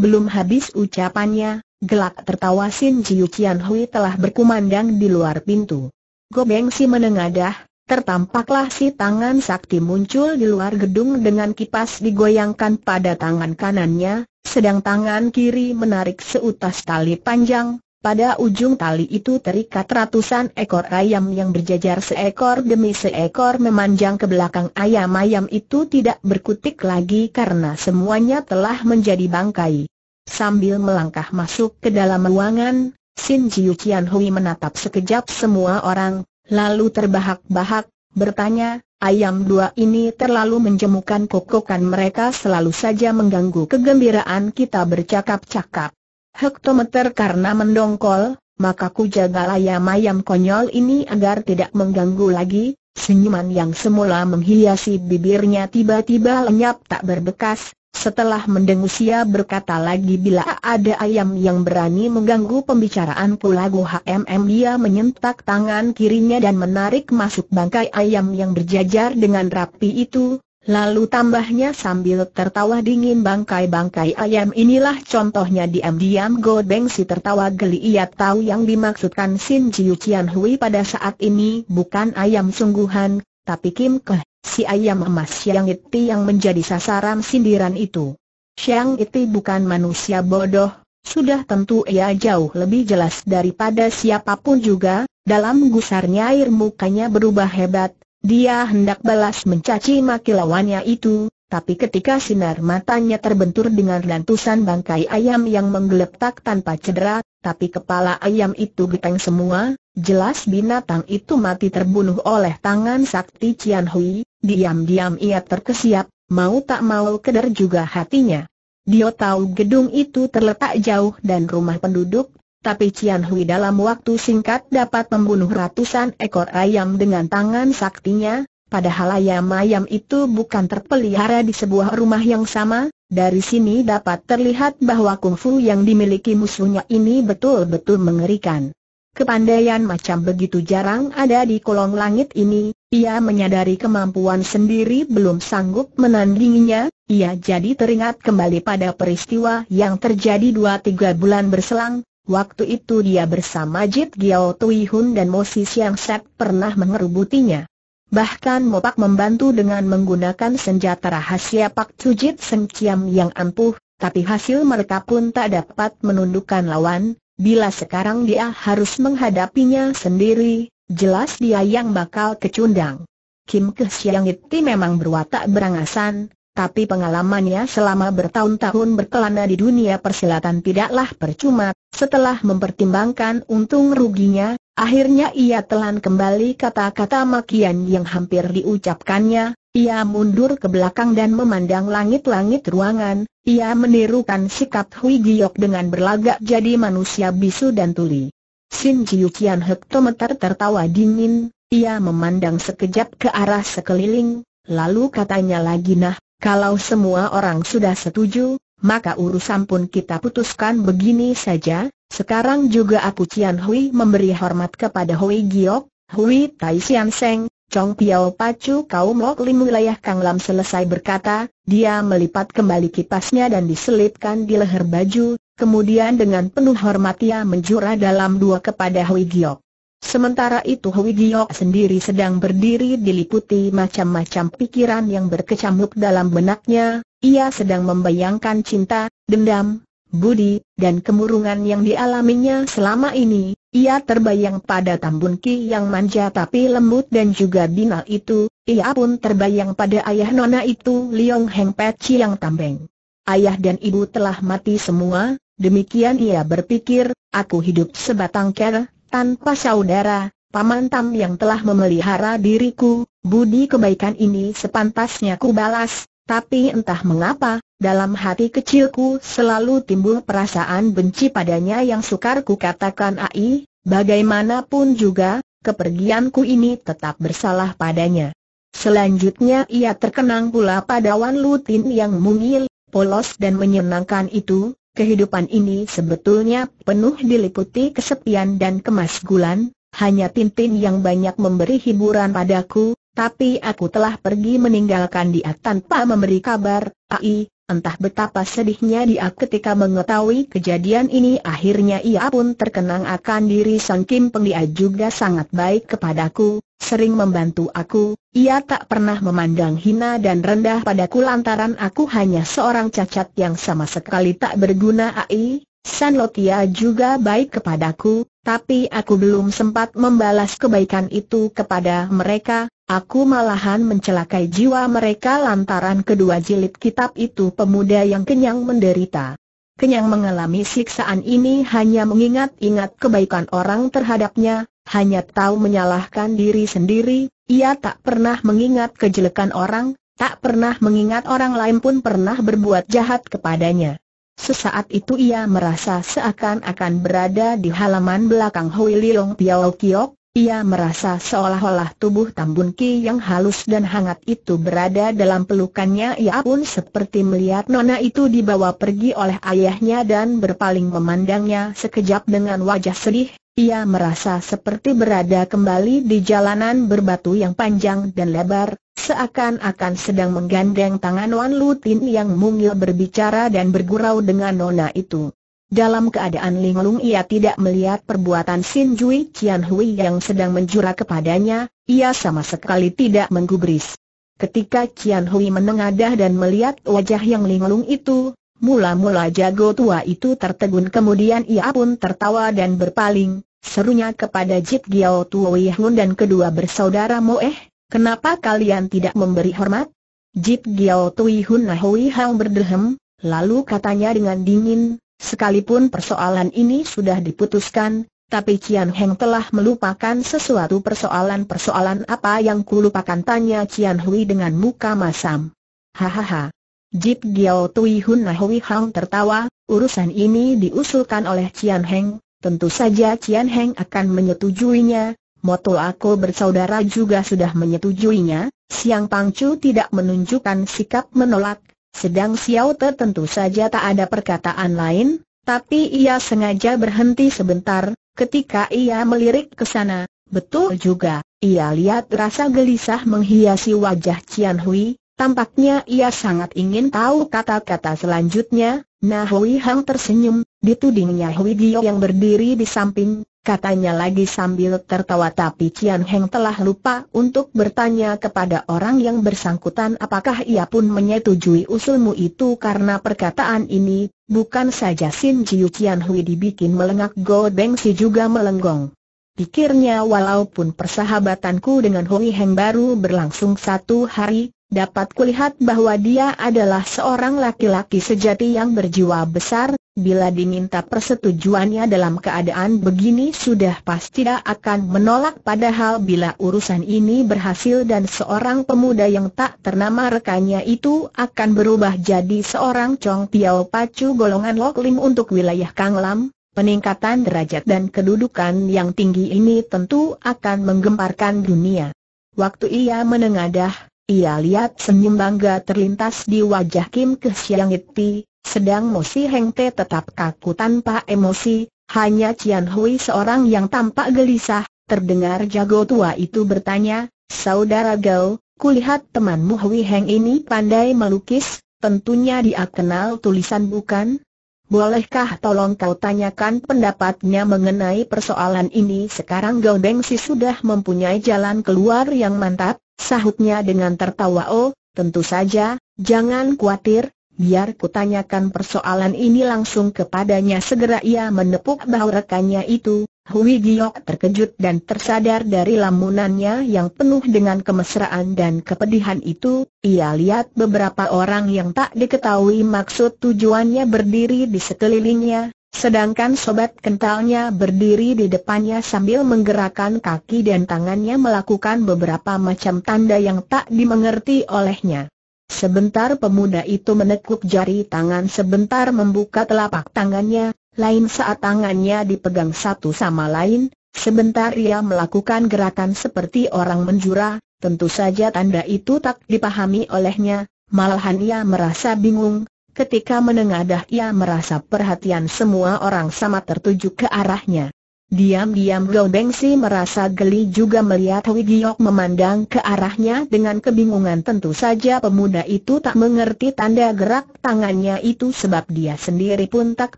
Speaker 1: Belum habis ucapannya, gelak tertawa Sin Jiu Qian Hui telah berkumandang di luar pintu. Gobeng Si menengadah, tertampaklah si tangan sakti muncul di luar gedung dengan kipas digoyangkan pada tangan kanannya, sedang tangan kiri menarik seutas tali panjang, pada ujung tali itu terikat ratusan ekor ayam yang berjajar seekor demi seekor memanjang ke belakang ayam-ayam itu tidak berkutik lagi karena semuanya telah menjadi bangkai. Sambil melangkah masuk ke dalam ruangan, Sin Jiu Qian Hui menatap sekejap semua orang, Lalu terbahak-bahak, bertanya, ayam dua ini terlalu menjemukan kokokan mereka selalu saja mengganggu kegembiraan kita bercakap-cakap. Hektometer karena mendongkol, maka ku jaga ayam-ayam konyol ini agar tidak mengganggu lagi, senyuman yang semula menghiasi bibirnya tiba-tiba lenyap tak berbekas, setelah mendengusia berkata lagi bila ada ayam yang berani mengganggu pembicaraan pulau HMM dia menyentak tangan kirinya dan menarik masuk bangkai ayam yang berjajar dengan rapi itu, Lalu tambahnya sambil tertawa dingin bangkai-bangkai ayam inilah contohnya diam-diam Go Beng Si tertawa geli ia tahu yang dimaksudkan Sin Jiu Qian Hui pada saat ini bukan ayam sungguhan, tapi Kim Keh si ayam emas Yang Iti yang menjadi sasaran sindiran itu. Shang Iti bukan manusia bodoh, sudah tentu ia jauh lebih jelas daripada siapapun juga, dalam gusarnya air mukanya berubah hebat, dia hendak balas mencaci maki lawannya itu, tapi ketika sinar matanya terbentur dengan lantusan bangkai ayam yang menggeletak tanpa cedera, tapi kepala ayam itu geteng semua, jelas binatang itu mati terbunuh oleh tangan sakti Cian Hui, Diam-diam ia terkesiap, mau tak mau keder juga hatinya. Dia tahu gedung itu terletak jauh dan rumah penduduk, tapi Cian Hui dalam waktu singkat dapat membunuh ratusan ekor ayam dengan tangan saktinya, padahal ayam-ayam itu bukan terpelihara di sebuah rumah yang sama, dari sini dapat terlihat bahwa kungfu yang dimiliki musuhnya ini betul-betul mengerikan. Kepandaian macam begitu jarang ada di kolong langit ini, ia menyadari kemampuan sendiri belum sanggup menandinginya, ia jadi teringat kembali pada peristiwa yang terjadi dua tiga bulan berselang, waktu itu dia bersama Jit Giao Tui Hun dan Mo Si Siang Sek pernah mengerubutinya. Bahkan Mopak membantu dengan menggunakan senjata rahasia Pak Jit Cujit Ciam yang ampuh, tapi hasil mereka pun tak dapat menundukkan lawan, Bila sekarang dia harus menghadapinya sendiri, jelas dia yang bakal kecundang. Kim Kesiang itu memang berwatak berangasan, tapi pengalamannya selama bertahun-tahun berkelana di dunia persilatan tidaklah percuma. Setelah mempertimbangkan untung ruginya, akhirnya ia telan kembali kata-kata makian yang hampir diucapkannya, ia mundur ke belakang dan memandang langit-langit ruangan, ia menirukan sikap Hui Giok dengan berlagak jadi manusia bisu dan tuli. Sin Chiu hektometer tertawa dingin, ia memandang sekejap ke arah sekeliling, lalu katanya lagi nah, kalau semua orang sudah setuju, maka urusan pun kita putuskan begini saja, sekarang juga aku Qian Hui memberi hormat kepada Hui Giok, Hui Tai Xian Seng, Chong Piao Pacu kaum Lim wilayah Kang Lam selesai berkata, dia melipat kembali kipasnya dan diselipkan di leher baju, kemudian dengan penuh hormat ia menjura dalam dua kepada Hui Giok. Sementara itu Hui Giok sendiri sedang berdiri diliputi macam-macam pikiran yang berkecamuk dalam benaknya, ia sedang membayangkan cinta, dendam, budi, dan kemurungan yang dialaminya selama ini, ia terbayang pada Tambun Ki yang manja tapi lembut dan juga binal itu, ia pun terbayang pada ayah nona itu Liong Heng Peci yang tambeng. Ayah dan ibu telah mati semua, demikian ia berpikir, aku hidup sebatang ker, tanpa saudara, paman Tam yang telah memelihara diriku, budi kebaikan ini sepantasnya ku balas, tapi entah mengapa, dalam hati kecilku selalu timbul perasaan benci padanya yang sukar ku katakan ai, bagaimanapun juga, kepergianku ini tetap bersalah padanya. Selanjutnya ia terkenang pula pada Wan Lutin yang mungil, polos dan menyenangkan itu, kehidupan ini sebetulnya penuh diliputi kesepian dan kemasgulan, hanya Tintin yang banyak memberi hiburan padaku, tapi aku telah pergi meninggalkan dia tanpa memberi kabar, ai, Entah betapa sedihnya dia ketika mengetahui kejadian ini akhirnya ia pun terkenang akan diri Sang Kim Peng dia juga sangat baik kepadaku, sering membantu aku, ia tak pernah memandang hina dan rendah padaku lantaran aku hanya seorang cacat yang sama sekali tak berguna ai, San Lotia juga baik kepadaku, tapi aku belum sempat membalas kebaikan itu kepada mereka, aku malahan mencelakai jiwa mereka lantaran kedua jilid kitab itu pemuda yang kenyang menderita. Kenyang mengalami siksaan ini hanya mengingat-ingat kebaikan orang terhadapnya, hanya tahu menyalahkan diri sendiri, ia tak pernah mengingat kejelekan orang, tak pernah mengingat orang lain pun pernah berbuat jahat kepadanya. Sesaat itu ia merasa seakan-akan berada di halaman belakang Hui Liong Piao Kiok, ia merasa seolah-olah tubuh Tambun Ki yang halus dan hangat itu berada dalam pelukannya Ia pun seperti melihat Nona itu dibawa pergi oleh ayahnya dan berpaling memandangnya sekejap dengan wajah sedih ia merasa seperti berada kembali di jalanan berbatu yang panjang dan lebar, seakan-akan sedang menggandeng tangan Wan Lutin yang mungil berbicara dan bergurau dengan nona itu. Dalam keadaan linglung ia tidak melihat perbuatan Sin Jui Qian Hui yang sedang menjura kepadanya, ia sama sekali tidak menggubris. Ketika Qian Hui menengadah dan melihat wajah yang linglung itu, Mula-mula jago tua itu tertegun kemudian ia pun tertawa dan berpaling, serunya kepada Jit Giao Tuo Hun dan kedua bersaudara Moeh, kenapa kalian tidak memberi hormat? Jit Giao Tui Hun Nahui Hang berdehem, lalu katanya dengan dingin, sekalipun persoalan ini sudah diputuskan, tapi Cian Heng telah melupakan sesuatu persoalan-persoalan apa yang kulupakan tanya Cian Hui dengan muka masam. Hahaha. Jip Giao Tui Hun Hui Hang tertawa, urusan ini diusulkan oleh Cian Heng, tentu saja Cian Heng akan menyetujuinya, Moto aku bersaudara juga sudah menyetujuinya, Siang Pangcu tidak menunjukkan sikap menolak, sedang Xiao Te tentu saja tak ada perkataan lain, tapi ia sengaja berhenti sebentar, ketika ia melirik ke sana, betul juga, ia lihat rasa gelisah menghiasi wajah Cian Hui, Tampaknya ia sangat ingin tahu kata-kata selanjutnya, nah Hui Hang tersenyum, ditudingnya Hui Gio yang berdiri di samping, katanya lagi sambil tertawa tapi Cian Heng telah lupa untuk bertanya kepada orang yang bersangkutan apakah ia pun menyetujui usulmu itu karena perkataan ini, bukan saja Sin Jiu Cian Hui dibikin melengak Go Beng Si juga melenggong. Pikirnya walaupun persahabatanku dengan Hui Heng baru berlangsung satu hari, dapat kulihat bahwa dia adalah seorang laki-laki sejati yang berjiwa besar, bila diminta persetujuannya dalam keadaan begini sudah pasti tidak akan menolak padahal bila urusan ini berhasil dan seorang pemuda yang tak ternama rekannya itu akan berubah jadi seorang Chong Piao Pacu golongan Lok Lim untuk wilayah Kang Lam, Peningkatan derajat dan kedudukan yang tinggi ini tentu akan menggemparkan dunia. Waktu ia menengadah, ia lihat senyum bangga terlintas di wajah Kim Kesiang Iti, sedang Mo Si Heng Te tetap kaku tanpa emosi, hanya Cian Hui seorang yang tampak gelisah, terdengar jago tua itu bertanya, Saudara Gao, kulihat temanmu Hui Heng ini pandai melukis, tentunya dia kenal tulisan bukan? Bolehkah tolong kau tanyakan pendapatnya mengenai persoalan ini sekarang Gao Si sudah mempunyai jalan keluar yang mantap, Sahutnya dengan tertawa oh, tentu saja, jangan khawatir, biar kutanyakan persoalan ini langsung kepadanya Segera ia menepuk bahu rekannya itu, Hui Giok terkejut dan tersadar dari lamunannya yang penuh dengan kemesraan dan kepedihan itu Ia lihat beberapa orang yang tak diketahui maksud tujuannya berdiri di sekelilingnya Sedangkan sobat kentalnya berdiri di depannya sambil menggerakkan kaki dan tangannya melakukan beberapa macam tanda yang tak dimengerti olehnya. Sebentar pemuda itu menekuk jari tangan sebentar membuka telapak tangannya, lain saat tangannya dipegang satu sama lain, sebentar ia melakukan gerakan seperti orang menjura, tentu saja tanda itu tak dipahami olehnya, malahan ia merasa bingung, Ketika menengadah ia merasa perhatian semua orang sama tertuju ke arahnya. Diam-diam Gao Bengsi merasa geli juga melihat Hui Giok memandang ke arahnya dengan kebingungan tentu saja pemuda itu tak mengerti tanda gerak tangannya itu sebab dia sendiri pun tak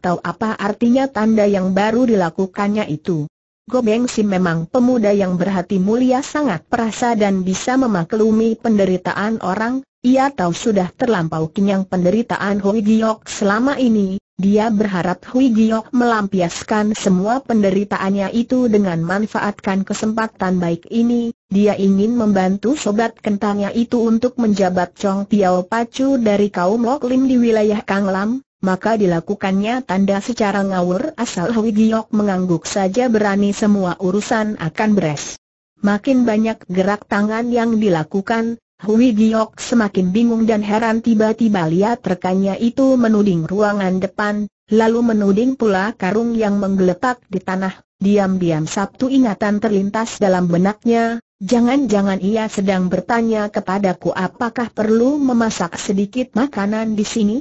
Speaker 1: tahu apa artinya tanda yang baru dilakukannya itu. Gao Bengsi memang pemuda yang berhati mulia sangat perasa dan bisa memaklumi penderitaan orang, ia tahu sudah terlampau kenyang penderitaan Hui Giok selama ini, dia berharap Hui Giok melampiaskan semua penderitaannya itu dengan manfaatkan kesempatan baik ini, dia ingin membantu sobat kentangnya itu untuk menjabat Chong Tiao Pacu dari kaum Lok Lim di wilayah Kang Lam, maka dilakukannya tanda secara ngawur asal Hui Giok mengangguk saja berani semua urusan akan beres. Makin banyak gerak tangan yang dilakukan, Hui Giok semakin bingung dan heran tiba-tiba lihat rekannya itu menuding ruangan depan, lalu menuding pula karung yang menggeletak di tanah. Diam-diam Sabtu ingatan terlintas dalam benaknya, jangan-jangan ia sedang bertanya kepadaku apakah perlu memasak sedikit makanan di sini?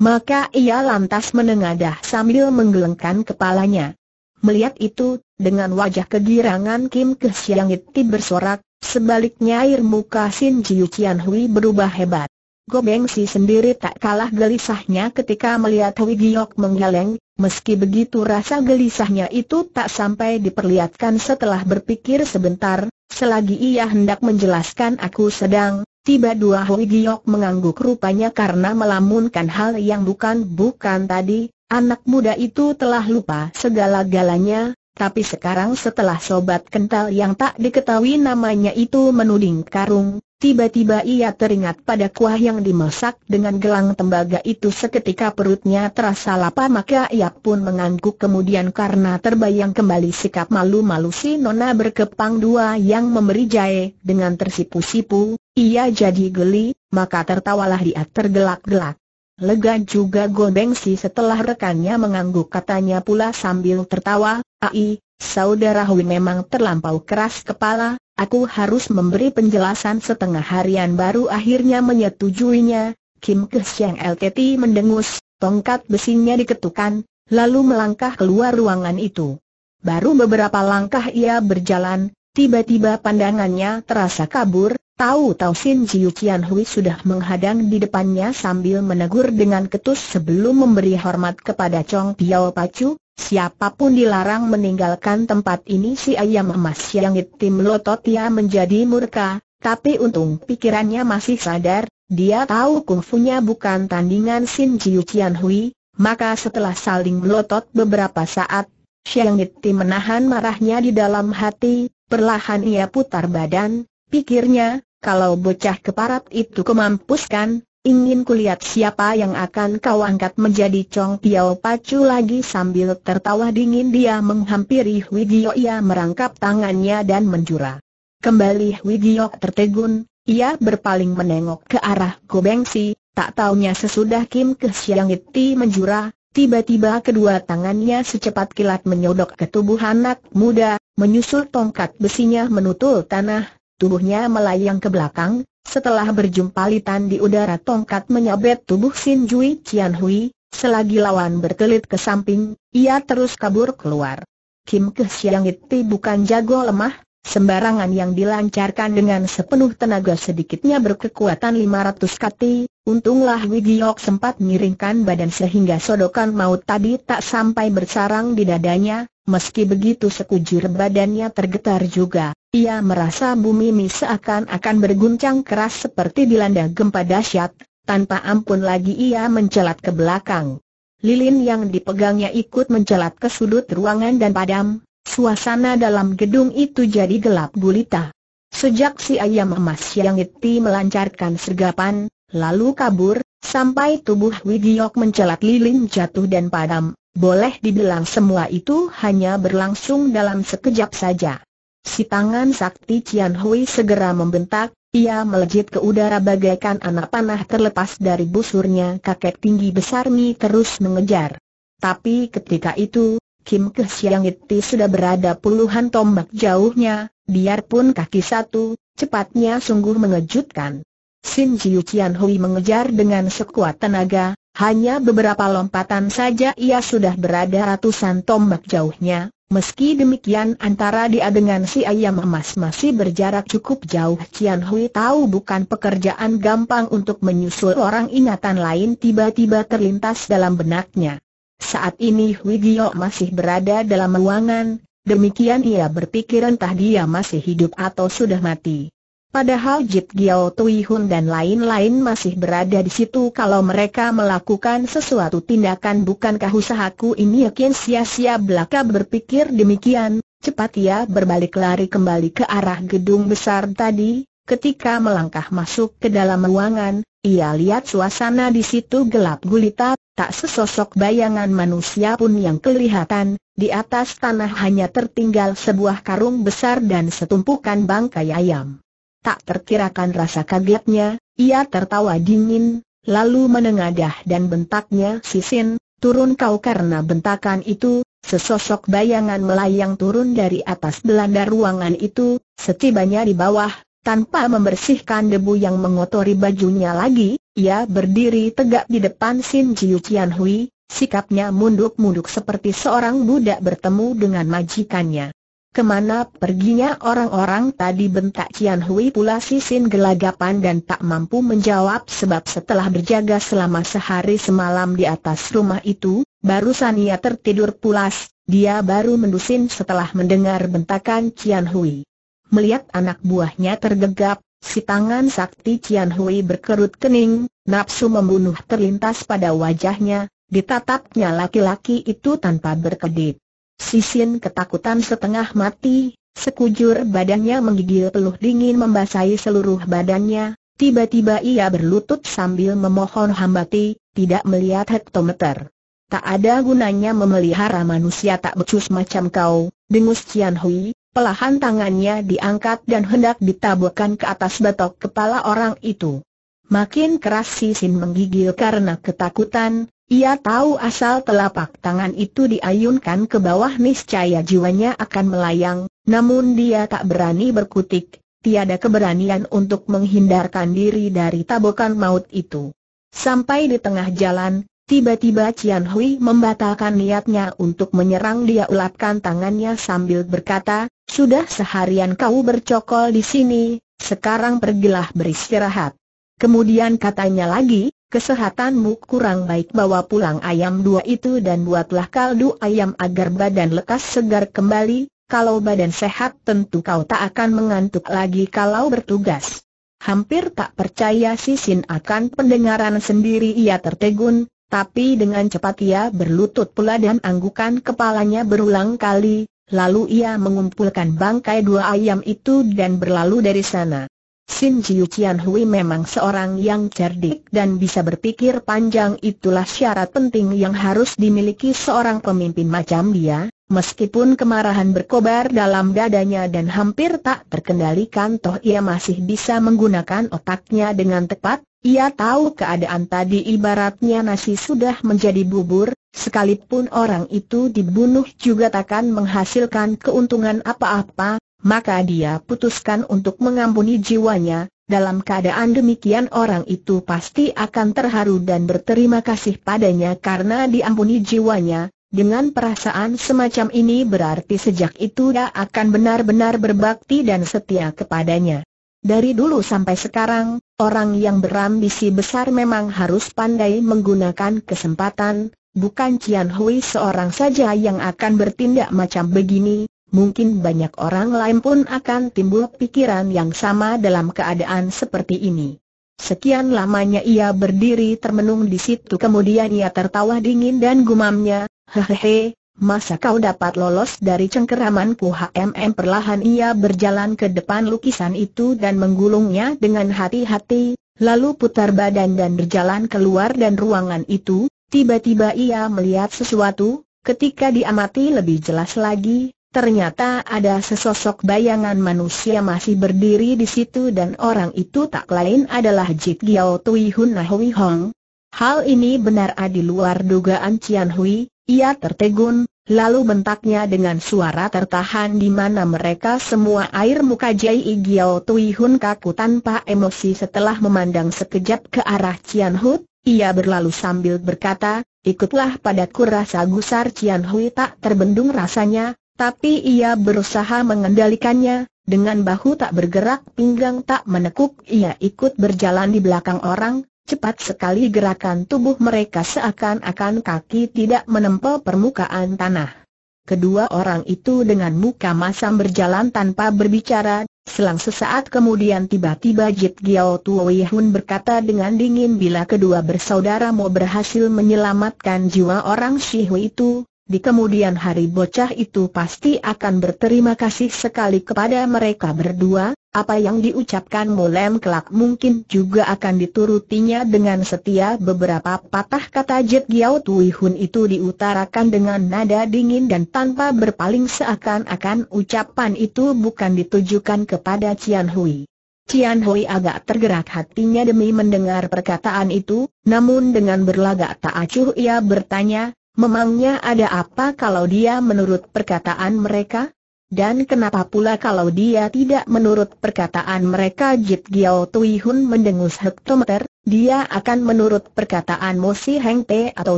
Speaker 1: Maka ia lantas menengadah sambil menggelengkan kepalanya. Melihat itu, dengan wajah kegirangan Kim tiba bersorak, Sebaliknya air muka Sin Jiu Qian Hui berubah hebat. Gobeng Si sendiri tak kalah gelisahnya ketika melihat Hui Giok menggeleng, meski begitu rasa gelisahnya itu tak sampai diperlihatkan setelah berpikir sebentar, selagi ia hendak menjelaskan aku sedang, tiba dua Hui Giok mengangguk rupanya karena melamunkan hal yang bukan-bukan tadi, anak muda itu telah lupa segala-galanya, tapi sekarang setelah sobat kental yang tak diketahui namanya itu menuding karung, tiba-tiba ia teringat pada kuah yang dimasak dengan gelang tembaga itu seketika perutnya terasa lapar maka ia pun mengangguk kemudian karena terbayang kembali sikap malu-malu si nona berkepang dua yang memberi jahe dengan tersipu-sipu, ia jadi geli, maka tertawalah dia tergelak-gelak. Lega juga Gobengsi setelah rekannya mengangguk katanya pula sambil tertawa, Ai, saudara Hui memang terlampau keras kepala, aku harus memberi penjelasan setengah harian baru akhirnya menyetujuinya. Kim Kesyang LTT mendengus, tongkat besinya diketukan, lalu melangkah keluar ruangan itu. Baru beberapa langkah ia berjalan, tiba-tiba pandangannya terasa kabur, Tahu-tahu Sin Jiu Qian Hui sudah menghadang di depannya sambil menegur dengan ketus sebelum memberi hormat kepada Chong Piao Pacu, siapapun dilarang meninggalkan tempat ini si ayam emas yang hitim lotot menjadi murka, tapi untung pikirannya masih sadar, dia tahu kungfunya bukan tandingan Sin Jiu Qian Hui, maka setelah saling melotot beberapa saat, Xiang menahan marahnya di dalam hati, perlahan ia putar badan, pikirnya, kalau bocah keparat itu kemampuskan, ingin kulihat siapa yang akan kau angkat menjadi Chong Piao Pacu lagi sambil tertawa dingin dia menghampiri Huigio ia merangkap tangannya dan menjura. Kembali Huigio tertegun, ia berpaling menengok ke arah Gobengsi, tak taunya sesudah Kim Iti menjura, Tiba-tiba kedua tangannya secepat kilat menyodok ke tubuh anak muda, menyusul tongkat besinya menutul tanah, tubuhnya melayang ke belakang, setelah berjumpa litan di udara tongkat menyabet tubuh Sin Jui Qian Hui, selagi lawan berkelit ke samping, ia terus kabur keluar. Kim Keh Siang bukan jago lemah, Sembarangan yang dilancarkan dengan sepenuh tenaga sedikitnya berkekuatan 500 kati, untunglah Wigiok sempat miringkan badan sehingga sodokan maut tadi tak sampai bersarang di dadanya, meski begitu sekujur badannya tergetar juga. Ia merasa bumi misa seakan-akan berguncang keras seperti dilanda gempa dahsyat, tanpa ampun lagi ia mencelat ke belakang. Lilin yang dipegangnya ikut mencelat ke sudut ruangan dan padam, Suasana dalam gedung itu jadi gelap gulita. Sejak si ayam emas yang itu melancarkan sergapan, lalu kabur, sampai tubuh Widiok mencelat lilin jatuh dan padam, boleh dibilang semua itu hanya berlangsung dalam sekejap saja. Si tangan sakti Cian Hui segera membentak, ia melejit ke udara bagaikan anak panah terlepas dari busurnya kakek tinggi besar Mi terus mengejar. Tapi ketika itu, Kim Ke Siang Iti sudah berada puluhan tombak jauhnya, biarpun kaki satu, cepatnya sungguh mengejutkan. Sin Jiu Qian Hui mengejar dengan sekuat tenaga, hanya beberapa lompatan saja ia sudah berada ratusan tombak jauhnya, Meski demikian antara dia dengan si ayam emas masih berjarak cukup jauh Qian Hui tahu bukan pekerjaan gampang untuk menyusul orang ingatan lain tiba-tiba terlintas dalam benaknya. Saat ini Gio masih berada dalam ruangan, demikian ia berpikir entah dia masih hidup atau sudah mati. Padahal Jit Giao Tui Hun dan lain-lain masih berada di situ kalau mereka melakukan sesuatu tindakan bukankah usahaku ini yakin sia-sia belaka berpikir demikian, cepat ia berbalik lari kembali ke arah gedung besar tadi, ketika melangkah masuk ke dalam ruangan, ia lihat suasana di situ gelap gulita, tak sesosok bayangan manusia pun yang kelihatan, di atas tanah hanya tertinggal sebuah karung besar dan setumpukan bangkai ayam. Tak terkirakan rasa kagetnya, ia tertawa dingin, lalu menengadah dan bentaknya sisin, turun kau karena bentakan itu, Sesosok bayangan melayang turun dari atas belanda ruangan itu, setibanya di bawah, tanpa membersihkan debu yang mengotori bajunya lagi, ia berdiri tegak di depan Sin Jiu Qian Hui, sikapnya munduk-munduk seperti seorang budak bertemu dengan majikannya. Kemana perginya orang-orang tadi bentak Qian Hui pula si Sin gelagapan dan tak mampu menjawab sebab setelah berjaga selama sehari semalam di atas rumah itu, barusan ia tertidur pulas, dia baru mendusin setelah mendengar bentakan Qian Hui. Melihat anak buahnya tergegap, si tangan sakti Cian Hui berkerut kening, nafsu membunuh terlintas pada wajahnya, ditatapnya laki-laki itu tanpa berkedip. Sisin ketakutan setengah mati, sekujur badannya menggigil peluh dingin membasahi seluruh badannya, tiba-tiba ia berlutut sambil memohon hambati, tidak melihat hektometer. Tak ada gunanya memelihara manusia tak becus macam kau, dengus Cian Hui, Perlahan tangannya diangkat dan hendak ditaburkan ke atas batok kepala orang itu. Makin keras Sisin menggigil karena ketakutan, ia tahu asal telapak tangan itu diayunkan ke bawah niscaya jiwanya akan melayang, namun dia tak berani berkutik, tiada keberanian untuk menghindarkan diri dari tabukan maut itu. Sampai di tengah jalan, Tiba-tiba Cian Hui membatalkan niatnya untuk menyerang dia ulapkan tangannya sambil berkata, sudah seharian kau bercokol di sini, sekarang pergilah beristirahat. Kemudian katanya lagi, kesehatanmu kurang baik bawa pulang ayam dua itu dan buatlah kaldu ayam agar badan lekas segar kembali, kalau badan sehat tentu kau tak akan mengantuk lagi kalau bertugas. Hampir tak percaya si Sin akan pendengaran sendiri ia tertegun, tapi dengan cepat ia berlutut pula dan anggukan kepalanya berulang kali, Lalu ia mengumpulkan bangkai dua ayam itu dan berlalu dari sana. Sin Jiu Qian Hui memang seorang yang cerdik dan bisa berpikir panjang itulah syarat penting yang harus dimiliki seorang pemimpin macam dia, Meskipun kemarahan berkobar dalam dadanya dan hampir tak terkendalikan toh ia masih bisa menggunakan otaknya dengan tepat, ia tahu keadaan tadi ibaratnya nasi sudah menjadi bubur, sekalipun orang itu dibunuh juga takkan menghasilkan keuntungan apa-apa, maka dia putuskan untuk mengampuni jiwanya, dalam keadaan demikian orang itu pasti akan terharu dan berterima kasih padanya karena diampuni jiwanya, dengan perasaan semacam ini berarti sejak itu dia akan benar-benar berbakti dan setia kepadanya. Dari dulu sampai sekarang, orang yang berambisi besar memang harus pandai menggunakan kesempatan, bukan Cian Hui seorang saja yang akan bertindak macam begini, mungkin banyak orang lain pun akan timbul pikiran yang sama dalam keadaan seperti ini. Sekian lamanya ia berdiri termenung di situ kemudian ia tertawa dingin dan gumamnya, Hehehe, masa kau dapat lolos dari cengkeramanku HMM perlahan ia berjalan ke depan lukisan itu dan menggulungnya dengan hati-hati, lalu putar badan dan berjalan keluar dan ruangan itu, tiba-tiba ia melihat sesuatu, ketika diamati lebih jelas lagi, Ternyata ada sesosok bayangan manusia masih berdiri di situ dan orang itu tak lain adalah Jit Giao Tui Hun Hui Hong. Hal ini benar di luar dugaan Cian Hui, ia tertegun, lalu bentaknya dengan suara tertahan di mana mereka semua air muka Jai Giao Tui Hun kaku tanpa emosi setelah memandang sekejap ke arah Cian Hut, ia berlalu sambil berkata, ikutlah padaku rasa gusar Cian Hui tak terbendung rasanya, tapi ia berusaha mengendalikannya, dengan bahu tak bergerak pinggang tak menekuk ia ikut berjalan di belakang orang, Cepat sekali gerakan tubuh mereka seakan-akan kaki tidak menempel permukaan tanah. Kedua orang itu dengan muka masam berjalan tanpa berbicara, selang sesaat kemudian tiba-tiba Jit Giao Wei Hun berkata dengan dingin bila kedua bersaudara mau berhasil menyelamatkan jiwa orang Hui itu, di kemudian hari bocah itu pasti akan berterima kasih sekali kepada mereka berdua, apa yang diucapkan Mulem kelak mungkin juga akan diturutinya dengan setia beberapa patah kata Jet Giao Tui Hun itu diutarakan dengan nada dingin dan tanpa berpaling seakan-akan ucapan itu bukan ditujukan kepada Cian Hui. Cian Hui agak tergerak hatinya demi mendengar perkataan itu, namun dengan berlagak tak acuh ia bertanya, memangnya ada apa kalau dia menurut perkataan mereka? Dan kenapa pula kalau dia tidak menurut perkataan mereka Jit Giao Tui Hun mendengus hektometer, dia akan menurut perkataan Mo Si Heng Te atau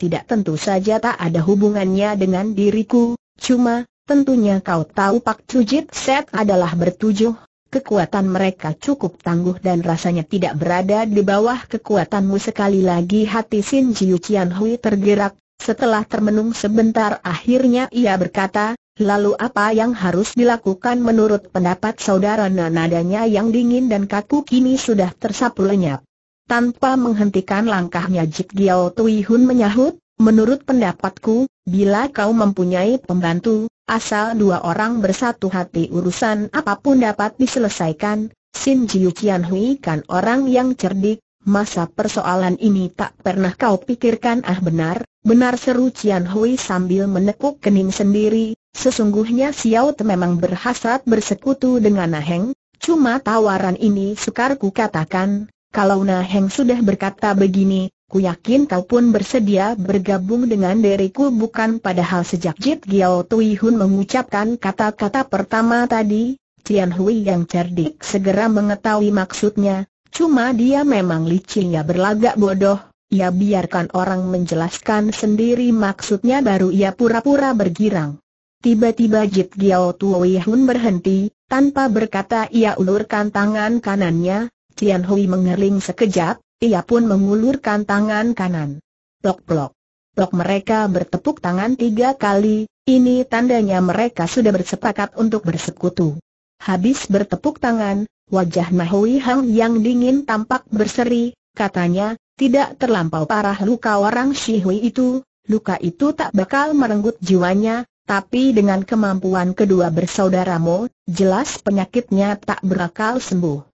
Speaker 1: tidak tentu saja tak ada hubungannya dengan diriku, cuma, tentunya kau tahu Pak Jip Set adalah bertujuh, kekuatan mereka cukup tangguh dan rasanya tidak berada di bawah kekuatanmu sekali lagi hati Sin Jiu Qian Hui tergerak, setelah termenung sebentar akhirnya ia berkata, Lalu apa yang harus dilakukan menurut pendapat saudara nanadanya yang dingin dan kaku kini sudah tersapu lenyap. Tanpa menghentikan langkahnya Jik Giao Tui Hun menyahut, menurut pendapatku, bila kau mempunyai pembantu, asal dua orang bersatu hati urusan apapun dapat diselesaikan, Sin Jiu Qian Hui kan orang yang cerdik, masa persoalan ini tak pernah kau pikirkan ah benar, benar seru Qian Hui sambil menekuk kening sendiri, Sesungguhnya Xiao Te memang berhasrat bersekutu dengan Naheng, cuma tawaran ini sukar ku katakan, kalau Naheng sudah berkata begini, ku yakin kau pun bersedia bergabung dengan diriku bukan padahal sejak Jit Giao Tui Hun mengucapkan kata-kata pertama tadi, Tian Hui yang cerdik segera mengetahui maksudnya, cuma dia memang licin ya berlagak bodoh, ia biarkan orang menjelaskan sendiri maksudnya baru ia pura-pura bergirang. Tiba-tiba Jit Giao Tuo Yi Hun berhenti, tanpa berkata ia ulurkan tangan kanannya, Tian Hui mengerling sekejap, ia pun mengulurkan tangan kanan. Plok-plok. Plok mereka bertepuk tangan tiga kali, ini tandanya mereka sudah bersepakat untuk bersekutu. Habis bertepuk tangan, wajah Mahui Hang yang dingin tampak berseri, katanya, tidak terlampau parah luka orang Shihui itu, luka itu tak bakal merenggut jiwanya, tapi dengan kemampuan kedua bersaudaramu, jelas penyakitnya tak berakal sembuh.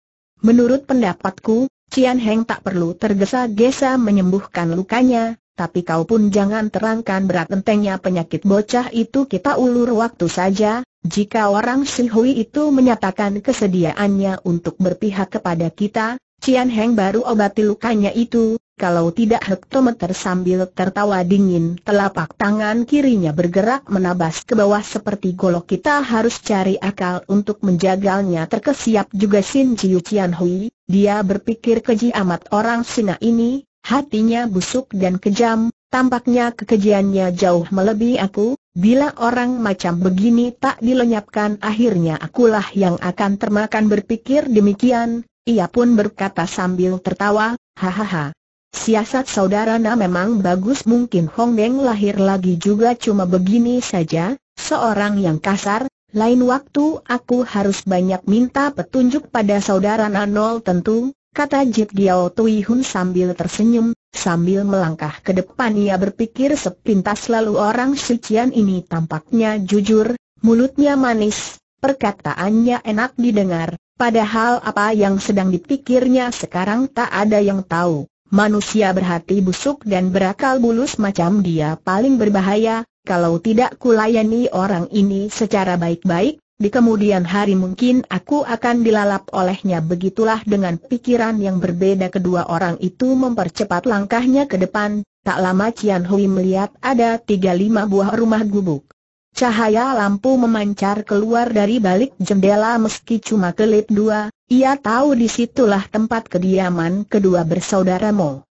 Speaker 1: Menurut pendapatku, Cian Heng tak perlu tergesa-gesa menyembuhkan lukanya, tapi kau pun jangan terangkan berat entengnya penyakit bocah itu kita ulur waktu saja, jika orang Shui itu menyatakan kesediaannya untuk berpihak kepada kita, Cian Heng baru obati lukanya itu, kalau tidak hektometer sambil tertawa dingin telapak tangan kirinya bergerak menabas ke bawah seperti golok kita harus cari akal untuk menjagalnya terkesiap juga Sin Chiu Cian Hui, dia berpikir keji amat orang Sina ini, hatinya busuk dan kejam, tampaknya kekejiannya jauh melebihi aku, bila orang macam begini tak dilenyapkan akhirnya akulah yang akan termakan berpikir demikian, ia pun berkata sambil tertawa, hahaha. Siasat saudara Na memang bagus mungkin Hong Deng lahir lagi juga cuma begini saja, seorang yang kasar, lain waktu aku harus banyak minta petunjuk pada saudara Nol tentu, kata Jit Giao Tui Hun sambil tersenyum, sambil melangkah ke depan ia berpikir sepintas lalu orang sucian ini tampaknya jujur, mulutnya manis, perkataannya enak didengar, Padahal apa yang sedang dipikirnya sekarang tak ada yang tahu. Manusia berhati busuk dan berakal bulus macam dia paling berbahaya, kalau tidak kulayani orang ini secara baik-baik, di kemudian hari mungkin aku akan dilalap olehnya begitulah dengan pikiran yang berbeda kedua orang itu mempercepat langkahnya ke depan, tak lama Cian Hui melihat ada tiga lima buah rumah gubuk. Cahaya lampu memancar keluar dari balik jendela meski cuma kelip dua, ia tahu disitulah tempat kediaman kedua bersaudara Mo.